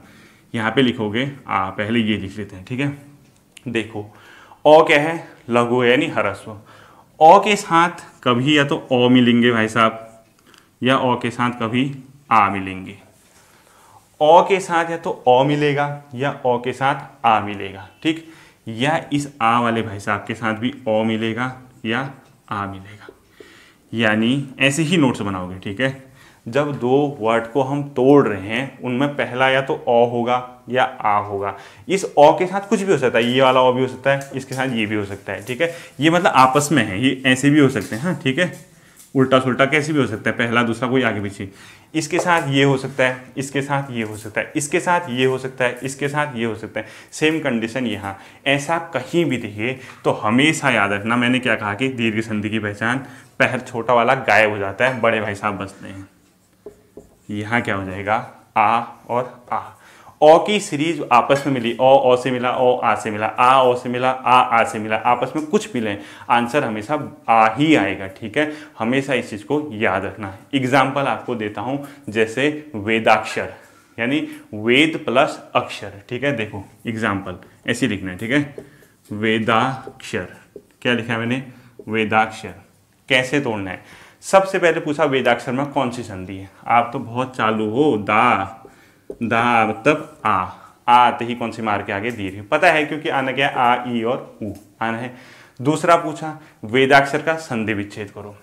यहाँ पे लिखोगे आ पहले ये लिख लेते हैं ठीक है देखो ओ क्या है लघु यानी हरस्व ओ के साथ कभी या तो ओ मिलेंगे भाई साहब या ओ के साथ कभी आ मिलेंगे ओ के साथ या तो ओ मिलेगा या ओ के साथ आ मिलेगा ठीक या इस आ वाले भाई साहब के साथ भी ओ मिलेगा या आ मिलेगा यानी ऐसे ही नोट्स बनाओगे ठीक है जब दो वर्ड को हम तोड़ रहे हैं उनमें पहला या तो ओ होगा या आ होगा इस ओ के साथ कुछ भी हो सकता है ये वाला ओ भी हो सकता है इसके साथ ये भी हो सकता है ठीक है ये मतलब आपस में है ये ऐसे भी हो सकते हैं हाँ ठीक है उल्टा सुल्टा कैसे भी हो सकता है पहला दूसरा कोई आगे पीछे इसके साथ ये हो सकता है इसके साथ ये हो सकता है इसके साथ ये हो सकता है इसके साथ ये हो सकता है सेम कंडीशन यहाँ ऐसा कहीं भी देखिए तो हमेशा याद रखना मैंने क्या कहा कि दीर्घ संधि की पहचान पहर छोटा वाला गायब हो जाता है बड़े भाई साहब बचते हैं यहाँ क्या हो जाएगा आ और आ ओ की सीरीज आपस में मिली ओ ओ से मिला ओ आ से मिला आ ओ से मिला आ आ से मिला आपस में कुछ मिले आंसर हमेशा आ ही आएगा ठीक है हमेशा इस चीज़ को याद रखना है एग्जाम्पल आपको देता हूं जैसे वेदाक्षर यानी वेद प्लस अक्षर ठीक है देखो एग्जाम्पल ऐसे लिखना है ठीक है वेदाक्षर क्या लिखा है मैंने वेदाक्षर कैसे तोड़ना है सबसे पहले पूछा वेदाक्षर में कौन सी संधि है आप तो बहुत चालू हो दा दा मतलब आ आ आते ही कौन से मार के आगे दीर्घ पता है क्योंकि आना क्या आ ई और ऊ आना है दूसरा पूछा वेदाक्षर का संधि विच्छेद करो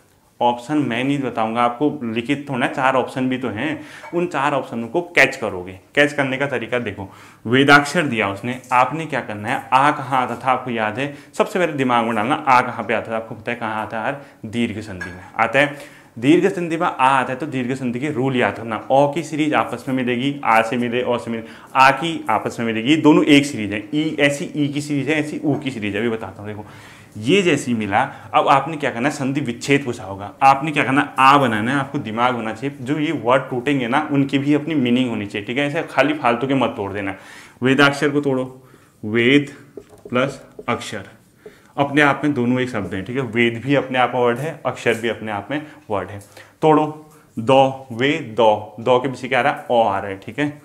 ऑप्शन मैं नहीं बताऊंगा आपको लिखित होना चार ऑप्शन भी तो हैं उन चार ऑप्शनों को कैच करोगे कैच करने का तरीका देखो वेदाक्षर दिया उसने आपने क्या करना है आ कहाँ आता था आपको याद है सबसे पहले दिमाग में डालना आ कहाँ पे आता था आपको पता है कहाँ आता है यार दीर्घ संधि में आता है दीर्घ संधि में आ आता है तो दीर्घ संधि के रूल याद करना अ की सीरीज आपस में मिलेगी आ से मिले और से मिले आ की आपस में मिलेगी दोनों एक सीरीज है ई ऐसी ई की सीरीज है ऐसी ऊ की सीरीज है अभी बताता हूँ देखो ये जैसी मिला अब आपने क्या करना है संधि विच्छेद पूछा होगा आपने क्या करना आ बनाना है आपको दिमाग होना चाहिए जो ये वर्ड टूटेंगे ना उनकी भी अपनी मीनिंग होनी चाहिए ठीक है ऐसे खाली फालतू के मत तोड़ देना वेदाक्षर को तोड़ो वेद प्लस अक्षर अपने आप में दोनों एक शब्द हैं ठीक है वेद भी अपने आप में वर्ड है अक्षर भी अपने आप में वर्ड है तोड़ो दो वे दो दो के पीछे क्या आ रहा है ओ आ रहा है ठीक है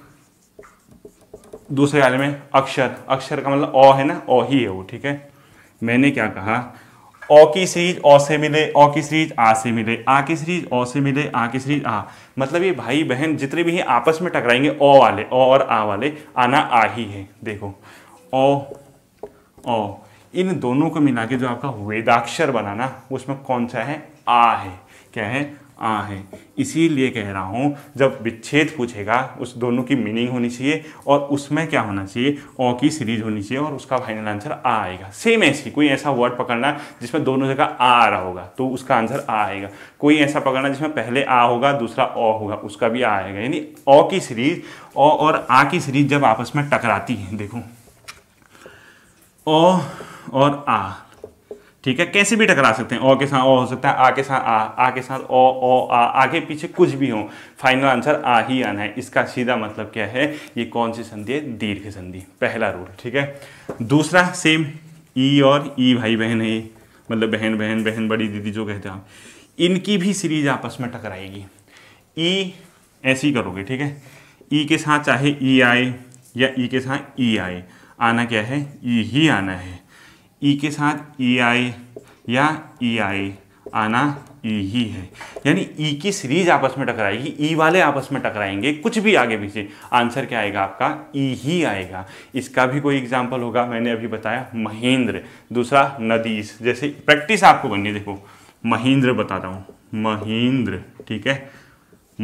दूसरे वाले में अक्षर अक्षर का मतलब ओ है ना ओ ही है वो ठीक है मैंने क्या कहा ओ की सीरीज ओ से मिले ओ की सीरीज आ से मिले आ की सीरीज ओ से मिले आ की सीरीज आ मतलब ये भाई बहन जितने भी हैं आपस में टकराएंगे ओ वाले ओ और आ वाले आना आ ही है देखो ओ ओ इन दोनों को मिला के जो आपका वेदाक्षर बनाना उसमें कौन सा है आ है क्या है आ है इसीलिए कह रहा हूँ जब विच्छेद पूछेगा उस दोनों की मीनिंग होनी चाहिए और उसमें क्या होना चाहिए ओ की सीरीज होनी चाहिए और उसका फाइनल आंसर आ आएगा सेम ऐसी कोई ऐसा वर्ड पकड़ना जिसमें दोनों जगह आ आ रहा होगा तो उसका आंसर आ आएगा कोई ऐसा पकड़ना जिसमें पहले आ होगा दूसरा ओ होगा उसका भी आ आएगा यानी ओ की सीरीज ओ और आ की सीरीज जब आपस में टकराती है देखो ओ और आ ठीक है कैसे भी टकरा सकते हैं ओ के साथ ओ हो सकता है आ के साथ आ आ के साथ ओ ओ आ आगे पीछे कुछ भी हो फाइनल आंसर आ ही आना है इसका सीधा मतलब क्या है ये कौन सी संधि है दीर्घ संधि पहला रूल ठीक है दूसरा सेम ई e और ई e भाई बहन है मतलब बहन बहन बहन बड़ी दीदी जो कहते हैं आप इनकी भी सीरीज आपस में टकराएगी ई e ऐसे ही करोगे ठीक है ई के साथ चाहे ई आए या ई के साथ ई आए आना क्या है ई ही आना है ई e के साथ ई e आई या ई e आई आना ई ही है यानी ई की सीरीज आपस में टकराएगी ई वाले आपस में टकराएंगे कुछ भी आगे पीछे आंसर क्या आएगा आपका ई ही आएगा इसका भी कोई एग्जाम्पल होगा मैंने अभी बताया महेंद्र दूसरा नदीस जैसे प्रैक्टिस आपको बननी देखो महेंद्र बताता हूँ महेंद्र ठीक है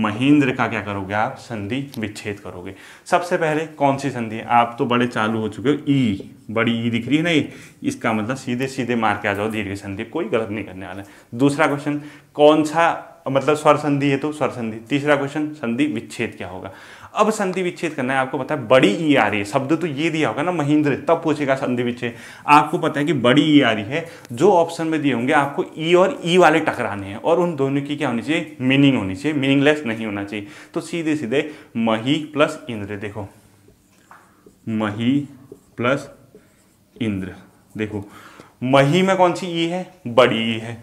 महेंद्र का क्या करोगे आप संधि विच्छेद करोगे सबसे पहले कौन सी संधि है आप तो बड़े चालू हो चुके हो ई बड़ी ई दिख रही है ना ये इसका मतलब सीधे सीधे मार के आ जाओ दीर्घ संधि कोई गलत नहीं करने वाला है दूसरा क्वेश्चन कौन सा मतलब स्वर संधि है तो स्वर संधि तीसरा क्वेश्चन संधि विच्छेद क्या होगा अब संधि विच्छेद करना है आपको पता है बड़ी ई आ रही है शब्द तो ये दिया होगा ना महेंद्र तब पूछेगा संधि विच्छेद आपको पता है कि बड़ी ई आ रही है जो ऑप्शन में दिए होंगे आपको ई और ई वाले टकराने हैं और उन दोनों की क्या होनी चाहिए मीनिंग होनी चाहिए मीनिंगलेस नहीं होना चाहिए तो सीधे सीधे मही प्लस इंद्र देखो मही प्लस इंद्र देखो मही में कौन सी ई है बड़ी ई है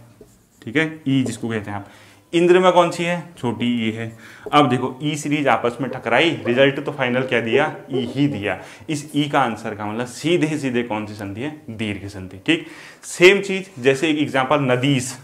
ठीक है ई जिसको कहते हैं आप इंद्र में कौन सी है छोटी ई है अब देखो ई e सीरीज आपस में टकराई रिजल्ट तो फाइनल क्या दिया ई e ही दिया इस ई e का आंसर का मतलब सीधे सीधे कौन सी संधि है दीर्घ संधि ठीक सेम चीज जैसे एक एग्जाम्पल नदीस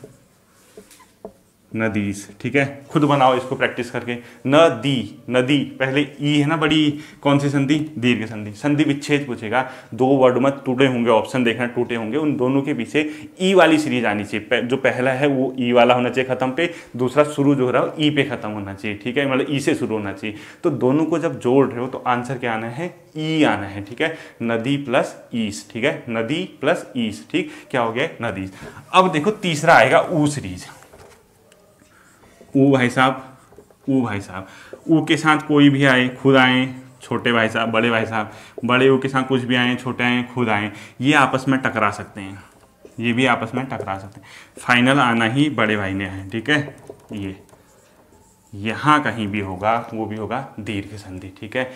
नदीज ठीक है खुद बनाओ इसको प्रैक्टिस करके न दी नदी पहले ई है ना बड़ी कौन सी संधि दीर्घ संधि संधि विच्छेद पूछेगा दो वर्ड में टूटे होंगे ऑप्शन देखना टूटे होंगे उन दोनों के पीछे ई वाली सीरीज आनी चाहिए जो पहला है वो ई वाला होना चाहिए खत्म पे दूसरा शुरू जो हो रहा है ई पे खत्म होना चाहिए ठीक है मतलब ई से शुरू होना चाहिए तो दोनों को जब जोड़ रहे हो तो आंसर क्या आना है ई आना है ठीक है नदी प्लस ईस ठीक है नदी प्लस ईस ठीक क्या हो गया नदी अब देखो तीसरा आएगा ऊ सीरीज ऊ भाई साहब ऊ भाई साहब ऊ के साथ कोई भी आए खुद आए छोटे भाई साहब बड़े भाई साहब बड़े ऊ के साथ कुछ भी आए छोटे आए खुद आए ये आपस में टकरा सकते हैं ये भी आपस में टकरा सकते हैं फाइनल आना ही बड़े भाई ने है ठीक है ये यहाँ कहीं भी होगा वो भी होगा दीर्घ संधि ठीक है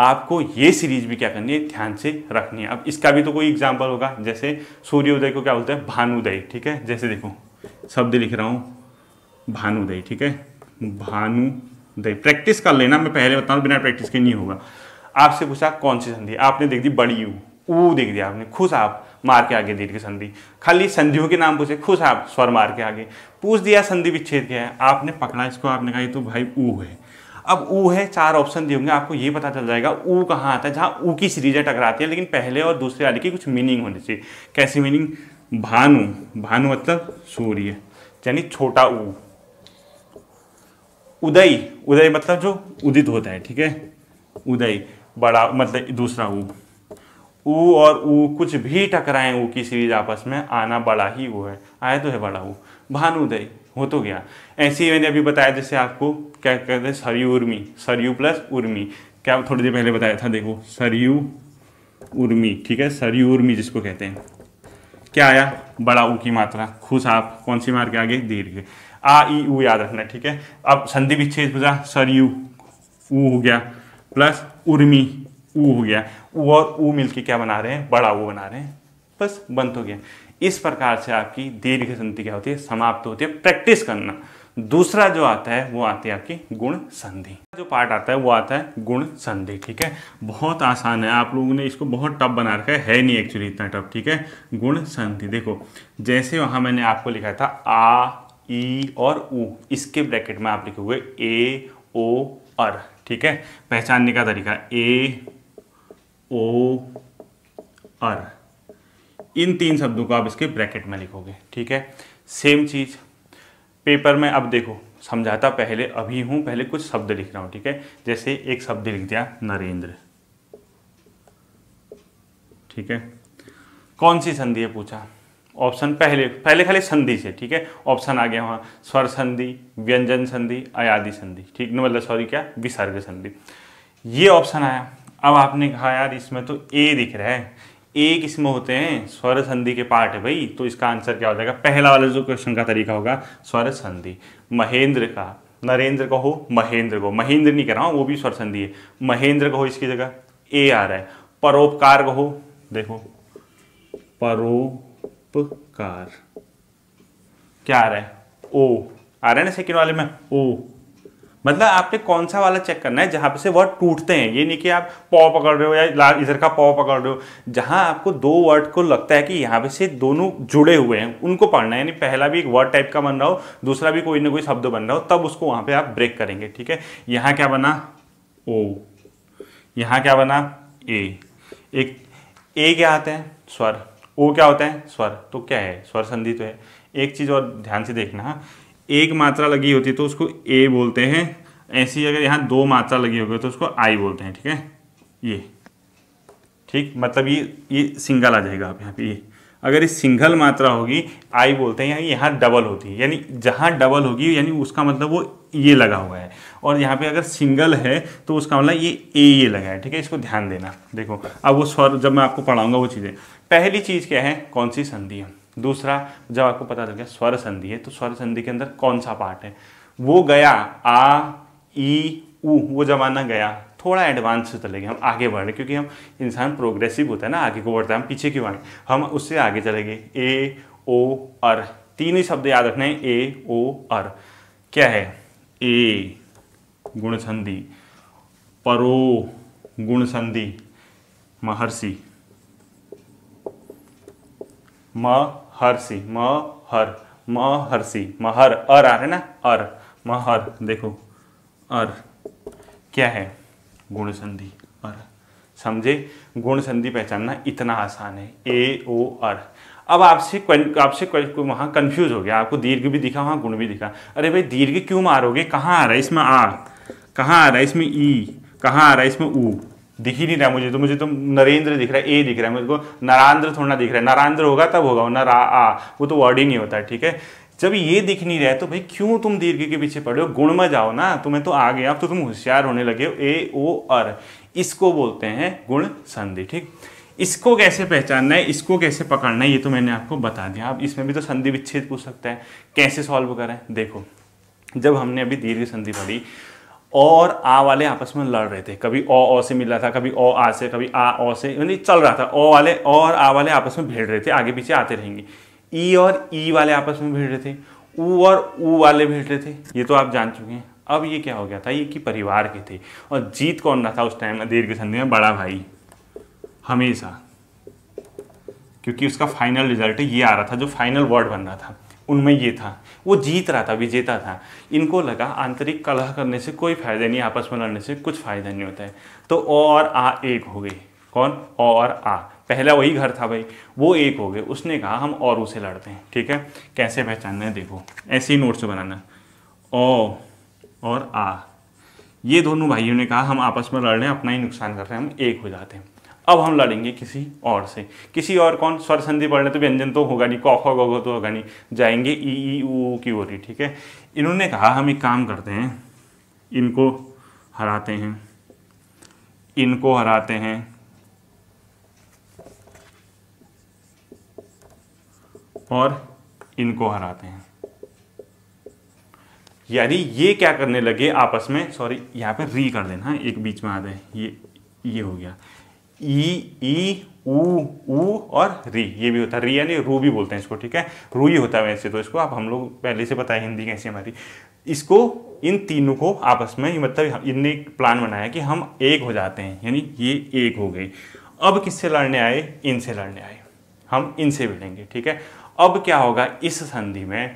आपको ये सीरीज भी क्या करनी है ध्यान से रखनी है अब इसका भी तो कोई एग्जाम्पल होगा जैसे सूर्योदय को क्या बोलते हैं भानुदय ठीक है जैसे देखो शब्द लिख रहा हूँ भानुदय ठीक है भानुदय प्रैक्टिस कर लेना मैं पहले बताऊँ बिना प्रैक्टिस के नहीं होगा आपसे पूछा कौन सी संधि आपने देख दी बड़ी यू ऊ देख दिया आपने खुश आप मार के आगे दीर्घ संधि खाली संधियों के नाम पूछे खुश आप स्वर मार के आगे पूछ दिया संधि विच्छेद क्या है आपने पकड़ा इसको आपने कहा तो भाई ऊ है अब ऊ है चार ऑप्शन दिए होंगे आपको ये पता चल जाएगा ऊ कहाँ आता है जहाँ ऊ की सीरीजें टकराती है लेकिन पहले और दूसरे वाले की कुछ मीनिंग होनी चाहिए कैसी मीनिंग भानु भानु मतलब सूर्य यानी छोटा ऊ उदय उदय मतलब जो उदित होता है ठीक है उदय बड़ा मतलब दूसरा ऊ ऊ और ऊ कुछ भी टकराएं ऊ की सीरीज आपस में आना बड़ा ही वो है आया तो है बड़ा ऊ भानुदय हो तो गया ऐसे ही मैंने अभी बताया जैसे आपको क्या कहते हैं सरयू उर्मी सरयू प्लस उर्मी क्या थोड़ी देर पहले बताया था देखो सरयू उर्मी ठीक है सरयू उर्मी जिसको कहते हैं क्या आया बड़ा ऊ की मात्रा खुश आप कौन सी मार के आगे दीर्घ आ ई ऊ याद रखना ठीक है अब संधि विच्छेद बुझा सर यू ऊ हो गया प्लस उर्मी ऊ हो गया ऊ और ऊ मिलके क्या बना रहे हैं बड़ा ऊ बना रहे हैं बस बंद हो गया इस प्रकार से आपकी दीर्घ संधि क्या होती है समाप्त होती है प्रैक्टिस करना दूसरा जो आता है वो आती है आपकी गुण संधि जो पार्ट आता है वो आता है गुण संधि ठीक है बहुत आसान है आप लोगों ने इसको बहुत टफ बना रखा है है नहीं एक्चुअली इतना टफ ठीक है गुण संधि देखो जैसे वहां मैंने आपको लिखा था आ ई e और ऊ इसके ब्रैकेट में आप लिखे हुए ए ओ आर ठीक है पहचानने का तरीका ए ओ आर इन तीन शब्दों को आप इसके ब्रैकेट में लिखोगे ठीक है सेम चीज़ पेपर में अब देखो समझाता पहले अभी हूं पहले कुछ शब्द लिख रहा हूं ठीक है जैसे एक शब्द लिख दिया नरेंद्र ठीक है कौन सी संधि है पूछा ऑप्शन पहले पहले खाली संधि से ठीक है ऑप्शन आ गया वहाँ स्वर संधि व्यंजन संधि अयादि संधि ठीक ना मतलब सॉरी क्या विसर्ग संधि ये ऑप्शन आया अब आपने कहा यार इसमें तो ए दिख रहा है ए किसमें होते हैं स्वर संधि के पार्ट है भाई तो इसका आंसर क्या हो जाएगा पहला वाला जो क्वेश्चन का तरीका होगा स्वर संधि महेंद्र का नरेंद्र को हो महेंद्र को महेंद्र नहीं कर रहा हूँ वो भी स्वर संधि है महेंद्र को हो इसकी जगह ए आ रहा है परोपकार को हो देखो परो उपकार क्या आ रहा है ओ आ रहा है ना सेकेंड वाले में ओ मतलब आपने कौन सा वाला चेक करना है जहाँ से वर्ड टूटते हैं ये नहीं कि आप पॉ पकड़ रहे हो या इधर का पॉ पकड़ रहे हो जहां आपको दो वर्ड को लगता है कि यहाँ पे से दोनों जुड़े हुए हैं उनको पढ़ना है यानी पहला भी एक वर्ड टाइप का बन रहा हो दूसरा भी कोई ना कोई शब्द बन रहा हो तब उसको वहां पर आप ब्रेक करेंगे ठीक है यहाँ क्या बना ओ यहाँ क्या बना ए एक ए क्या आते हैं स्वर ओ क्या होता है स्वर तो क्या है स्वर संधि तो है एक चीज़ और ध्यान से देखना है एक मात्रा लगी होती है तो उसको ए बोलते हैं ऐसी अगर यहाँ दो मात्रा लगी होगी तो उसको आई बोलते हैं ठीक है ये ठीक मतलब ये ये सिंगल आ जाएगा आप यहाँ पे ये अगर ये सिंगल मात्रा होगी आई बोलते हैं यहाँ यहाँ डबल होती है यानी जहाँ डबल होगी यानी उसका मतलब वो ये लगा हुआ है और यहाँ पे अगर सिंगल है तो उसका मतलब ये ए ये लगा है ठीक है इसको ध्यान देना देखो अब वो स्वर जब मैं आपको पढ़ाऊंगा वो चीज़ें पहली चीज़ क्या है कौन सी संधि है दूसरा जब आपको पता चल गया स्वर संधि है तो स्वर संधि के अंदर कौन सा पार्ट है वो गया आ ई ऊ वो जमाना गया थोड़ा एडवांस से हम आगे बढ़ रहे क्योंकि हम इंसान प्रोग्रेसिव होता है ना आगे को बढ़ता है हम पीछे क्यों आए हम उससे आगे चले गए ए ओ अर तीन ही शब्द याद रखने है ए ओ अर क्या है ए गुण संधि परो गुण संधि महर्षि हर म हर्षि महर अर आ रहा है ना अर महर देखो अर क्या है गुण संधि अर समझे गुण संधि पहचानना इतना आसान है ए ओ आर अब आपसे आपसे वहां कंफ्यूज हो गया आपको दीर्घ भी दिखा वहां गुण भी दिखा अरे भाई दीर्घ क्यों मारोगे कहाँ आ रहा है इसमें आ कहाँ आ रहा है इसमें ई कहाँ आ रहा है इसमें ऊ दिख ही नहीं रहा मुझे तो मुझे तो नरेंद्र दिख रहा है ए दिख रहा है मुझे को थोड़ा दिख रहा है नरांद्र होगा तब होगा नरा आ वो तो वर्ड ही नहीं होता ठीक है जब ये दिख नहीं रहा है तो भाई क्यों तुम दीर्घ के पीछे पड़े हो गुण में जाओ ना तुम्हें तो आ गया अब तो तुम होशियार होने लगे हो ए ओ अर इसको बोलते हैं गुण संधि ठीक इसको कैसे पहचानना है इसको कैसे पकड़ना है ये तो मैंने आपको बता दिया आप इसमें भी तो संधि विच्छेद पूछ सकते हैं कैसे सॉल्व करें देखो जब हमने अभी दीर्घ संधि पढ़ी और आ वाले आपस में लड़ रहे थे कभी ओ ओ से मिल रहा था कभी ओ आ से कभी आ ओ से यानी चल रहा था ओ वाले और आ वाले आपस में भिड़ रहे थे आगे पीछे आते रहेंगे ई और ई वाले आपस में भिड़ रहे थे ऊ और ऊ वाले भिड़ रहे थे ये तो आप जान चुके हैं अब ये क्या हो गया था ये कि परिवार के थे और जीत कौन रहा था उस टाइम दीर्घ संधि में बड़ा भाई हमेशा क्योंकि उसका फाइनल रिजल्ट ये आ रहा था जो फाइनल वर्ड बन रहा था उनमें ये था वो जीत रहा था विजेता था इनको लगा आंतरिक कलह करने से कोई फ़ायदा नहीं आपस में लड़ने से कुछ फ़ायदा नहीं होता है तो ओ और आ एक हो गई कौन ओ और आ पहला वही घर था भाई वो एक हो गए उसने कहा हम और उसे लड़ते हैं ठीक है कैसे पहचानना है देखो ऐसे ही नोट्स बनाना ओ और आ ये दोनों भाइयों ने कहा हम आपस में लड़ रहे हैं अपना ही नुकसान कर रहे हैं हम एक हो जाते हैं अब हम लड़ेंगे किसी और से किसी और कौन स्वर संधि पढ़ रहे तो व्यंजन तो होगा नहीं कौ गो तो होगा नहीं जाएंगे ई ई ऊ की ओर ही ठीक है इन्होंने कहा हम एक काम करते हैं इनको हराते हैं इनको हराते हैं और इनको हराते हैं यानी ये क्या करने लगे आपस में सॉरी यहां पे री कर देना एक बीच में आ जाए ये ये हो गया ई ई उ और री ये भी होता है री यानी रू भी बोलते हैं इसको ठीक है रू ही होता है वैसे तो इसको आप हम लोग पहले से बताए हिंदी कैसी हमारी इसको इन तीनों को आपस में मतलब इनने एक प्लान बनाया कि हम एक हो जाते हैं यानी ये एक हो गई अब किससे लड़ने आए इनसे लड़ने आए हम इनसे लेंगे ठीक है अब क्या होगा इस संधि में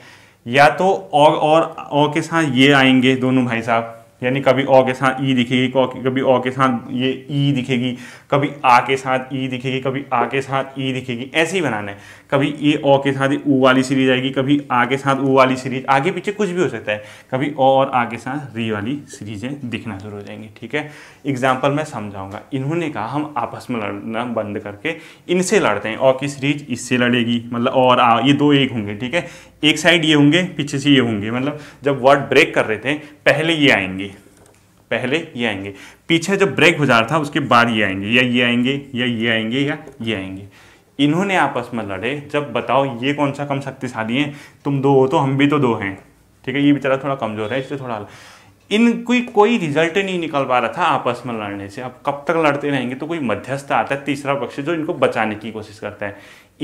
या तो ओ और ओ के साथ ये आएंगे दोनों भाई साहब यानी कभी ओ के साथ ई दिखेगी कभी ओ के साथ ये ई दिखेगी कभी आ के साथ ई दिखेगी कभी आ के साथ ई दिखेगी ऐसे ही बनाना है कभी ये ओ के साथ ऊ वाली सीरीज आएगी कभी आ के साथ ऊ वाली सीरीज आगे पीछे कुछ भी हो सकता है कभी ओ और आ के साथ री वाली सीरीजें दिखना शुरू हो जाएंगी ठीक है एग्जाम्पल मैं समझाऊंगा इन्होंने कहा हम आपस में लड़ना बंद करके इनसे लड़ते हैं ओ की सीरीज इससे लड़ेगी मतलब और आ ये दो एक होंगे ठीक है एक साइड ये होंगे पीछे से ये होंगे मतलब जब वर्ड ब्रेक कर रहे थे पहले ये आएंगे पहले ये आएंगे पीछे जब ब्रेक गुजार था उसके बाद ये आएंगे या ये आएंगे या ये आएंगे या ये आएंगे इन्होंने आपस में लड़े जब बताओ ये कौन सा कम शक्तिशाली है तुम दो हो तो हम भी तो दो हैं ठीक है ये बेचारा थोड़ा कमज़ोर है इससे थोड़ा इन कोई कोई रिजल्ट नहीं निकल पा रहा था आपस में लड़ने से अब कब तक लड़ते रहेंगे तो कोई मध्यस्थ आता है तीसरा पक्ष जो इनको बचाने की कोशिश करता है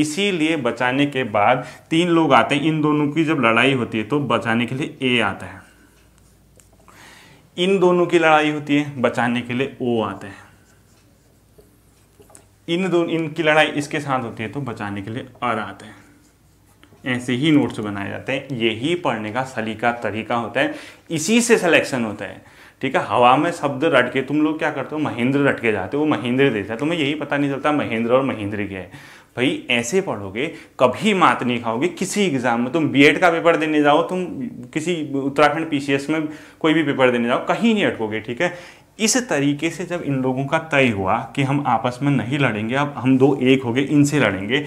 इसीलिए बचाने के बाद तीन लोग आते हैं इन दोनों की जब लड़ाई होती है तो बचाने के लिए ए आता है इन दोनों की लड़ाई होती है बचाने के लिए ओ आते हैं इन दोनों इनकी लड़ाई इसके साथ होती है तो बचाने के लिए अर आते हैं ऐसे ही नोट्स बनाए जाते हैं यही पढ़ने का सलीका तरीका होता है इसी से सिलेक्शन होता है ठीक है हवा में शब्द रट के तुम लोग क्या करते हो महेंद्र रट के जाते हो वो महेंद्र देता है तुम्हें यही पता नहीं चलता महेंद्र और महेंद्र क्या है भाई ऐसे पढ़ोगे कभी मात नहीं खाओगे किसी एग्ज़ाम में तुम बीएड का पेपर देने जाओ तुम किसी उत्तराखंड पीसीएस में कोई भी पेपर देने जाओ कहीं नहीं अटकोगे ठीक है इस तरीके से जब इन लोगों का तय हुआ कि हम आपस में नहीं लड़ेंगे अब हम दो एक हो गए इनसे लड़ेंगे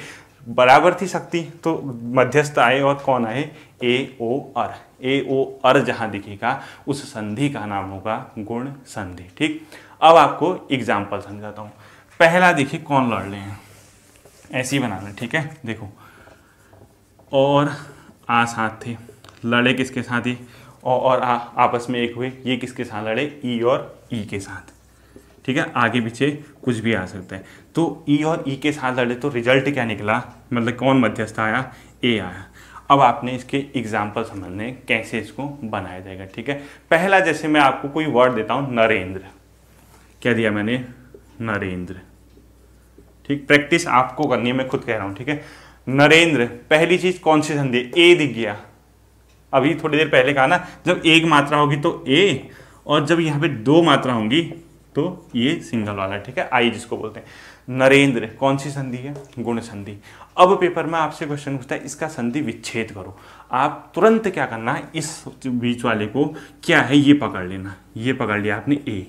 बराबर थी शक्ति तो मध्यस्थ आए और कौन आए ए ओ अर ए ओ अर जहाँ दिखेगा उस संधि का नाम होगा गुण संधि ठीक अब आपको एग्जाम्पल समझाता हूँ पहला देखिए कौन लड़ रहे हैं ऐसे ही बनाना है ठीक है देखो और आ साथ थे लड़े किसके साथ ही और आ आपस में एक हुए ये किसके साथ लड़े ई और ई के साथ ठीक है आगे पीछे कुछ भी आ सकता है तो ई और ई के साथ लड़े तो रिजल्ट क्या निकला मतलब कौन मध्यस्थ आया ए आया अब आपने इसके एग्जाम्पल समझने कैसे इसको बनाया जाएगा ठीक है पहला जैसे मैं आपको कोई वर्ड देता हूँ नरेंद्र क्या दिया मैंने नरेंद्र ठीक प्रैक्टिस आपको करनी है मैं खुद कह रहा हूं ठीक है नरेंद्र पहली चीज कौन सी संधि ए दिख गया अभी थोड़ी देर पहले कहा ना जब एक मात्रा होगी तो ए और जब यहां पे दो मात्रा होंगी तो ये सिंगल वाला ठीक है आई जिसको बोलते हैं नरेंद्र कौन सी संधि है गुण संधि अब पेपर में आपसे क्वेश्चन पूछता है इसका संधि विच्छेद करो आप तुरंत क्या करना है इस बीच वाले को क्या है ये पकड़ लेना ये पकड़ लिया आपने ए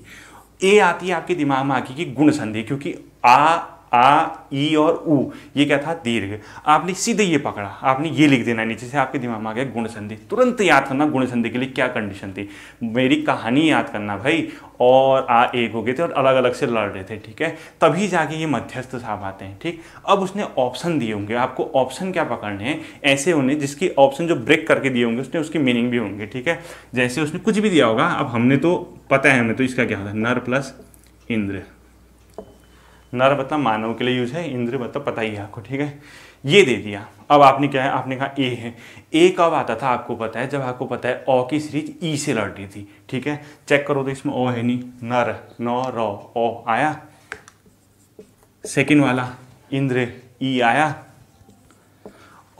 ए आती है आपके दिमाग में आके कि गुण संधि क्योंकि आ आ ई और ऊ ये क्या था दीर्घ आपने सीधे ये पकड़ा आपने ये लिख देना नीचे से आपके दिमाग में आ गया गुण संधि तुरंत याद करना गुण संधि के लिए क्या कंडीशन थी मेरी कहानी याद करना भाई और आ एक हो गए थे और अलग अलग से लड़ रहे थे ठीक है तभी जाके ये मध्यस्थ साहब आते हैं ठीक अब उसने ऑप्शन दिए होंगे आपको ऑप्शन क्या पकड़ने हैं ऐसे होने जिसकी ऑप्शन जो ब्रेक करके दिए होंगे उसने उसकी मीनिंग भी होंगे ठीक है जैसे उसने कुछ भी दिया होगा अब हमने तो पता है हमें तो इसका क्या होता है नर प्लस इंद्र नर मतलब मानव के लिए यूज है इंद्र मतलब पता ही आपको ठीक है ये दे दिया अब आपने क्या है आपने कहा ए है ए कब आता था आपको पता है जब आपको पता है ओ की सीरीज ई से लड़ती थी ठीक है चेक करो तो इसमें ओ है नहीं नर नौ रो ओ आया सेकेंड वाला इंद्र ई आया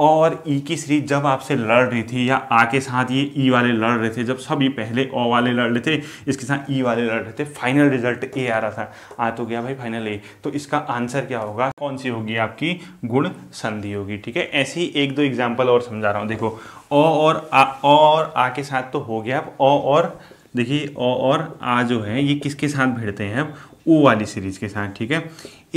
और ई की सीरीज जब आपसे लड़ रही थी या आ के साथ ये ई वाले लड़ रहे थे जब सभी पहले ओ वाले लड़ रहे थे इसके साथ ई वाले लड़ रहे थे फाइनल रिजल्ट ए आ रहा था आ तो गया भाई फाइनल ए तो इसका आंसर क्या होगा कौन सी होगी आपकी गुण संधि होगी ठीक है ऐसे ही एक दो एग्जाम्पल और समझा रहा हूँ देखो ओ और आ और आ के साथ तो हो गया अब ओ और देखिए ओ और आ जो है ये किसके साथ भिड़ते हैं अब ओ वाली सीरीज के साथ ठीक है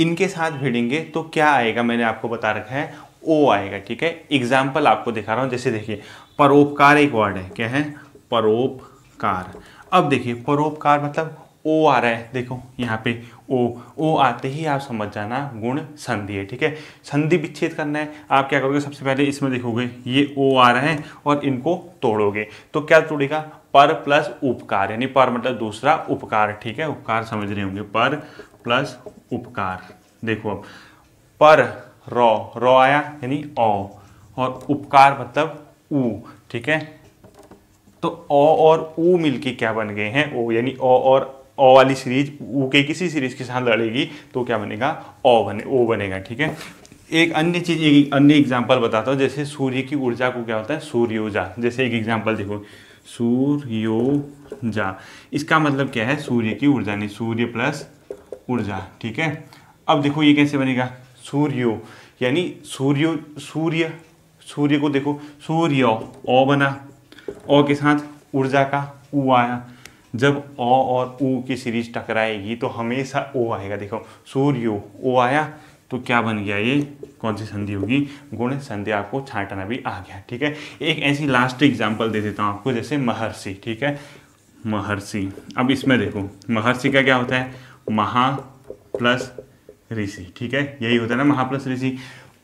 इनके साथ भिड़ेंगे तो क्या आएगा मैंने आपको बता रखा है ओ आएगा ठीक है एग्जाम्पल आपको दिखा रहा हूं जैसे देखिए परोपकार एक वर्ड है क्या है परोपकार अब देखिए परोपकार मतलब ओ आ रहा है देखो यहाँ पे ओ ओ आते ही आप समझ जाना गुण संधि है ठीक है संधि विच्छेद करना है आप क्या करोगे सबसे पहले इसमें देखोगे ये ओ आ रहे हैं और इनको तोड़ोगे तो क्या तोड़ेगा पर प्लस उपकार यानी पर मतलब दूसरा उपकार ठीक है उपकार समझ रहे होंगे पर प्लस उपकार देखो अब पर रॉ रॉ आया यानी ओ और उपकार मतलब ऊ ठीक है तो ओ और ऊ मिलके क्या बन गए हैं ओ यानी ओ और ओ वाली सीरीज ऊ के किसी सीरीज के साथ लड़ेगी तो क्या बनेगा ओ बने ओ बनेगा ठीक है एक अन्य चीज एक अन्य एग्जाम्पल बताता हूँ जैसे सूर्य की ऊर्जा को क्या होता है सूर्य ऊर्जा जैसे एक एग्जाम्पल देखो सूर्योजा इसका मतलब क्या है सूर्य की ऊर्जा नहीं सूर्य प्लस ऊर्जा ठीक है अब देखो ये कैसे बनेगा सूर्यो यानी सूर्य सूर्य सूर्य को देखो सूर्य ओ बना ओ के साथ ऊर्जा का ऊ आया जब ओ और ऊ की सीरीज टकराएगी तो हमेशा ओ आएगा देखो सूर्य ओ आया तो क्या बन गया ये कौन सी संधि होगी गुण संधि आपको छांटना भी आ गया ठीक है एक ऐसी लास्ट एग्जाम्पल दे देता हूँ आपको जैसे महर्षि ठीक है महर्षि अब इसमें देखो महर्षि का क्या होता है महा प्लस ऋषि ठीक है यही होता है ना महाप्लस ऋषि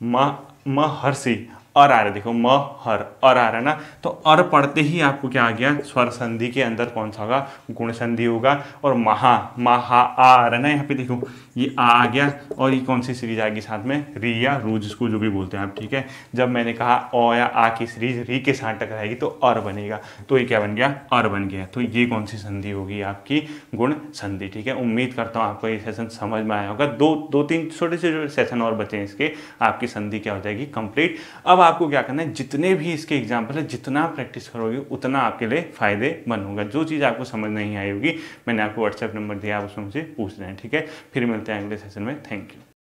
मह महर्षि अर आ रहा देखो म हर अर आ रहा ना तो अर पढ़ते ही आपको क्या आ गया स्वर संधि के अंदर कौन सा होगा गुण संधि होगा और महा महा आ रहा ना यहाँ पे देखो ये आ आ गया और ये कौन सी सीरीज आएगी साथ में री या रू जिसको जो भी बोलते हैं आप ठीक है जब मैंने कहा ओ या आ की सीरीज री के साथ टकराएगी तो अर बनेगा तो ये क्या बन गया अर बन गया तो ये कौन सी संधि होगी आपकी गुण संधि ठीक है उम्मीद करता हूँ आपको ये सेशन समझ में आया होगा दो दो तीन छोटे से सेशन और बचे हैं इसके आपकी संधि क्या हो जाएगी कंप्लीट अब आपको क्या करना है जितने भी इसके एग्जाम्पल है जितना प्रैक्टिस करोगे उतना आपके लिए फायदेमंद होगा जो चीज़ आपको समझ नहीं आई होगी मैंने आपको व्हाट्सएप नंबर दिया आप उसमें मुझे पूछ रहे हैं ठीक है फिर मिलते हैं अगले सेशन में थैंक यू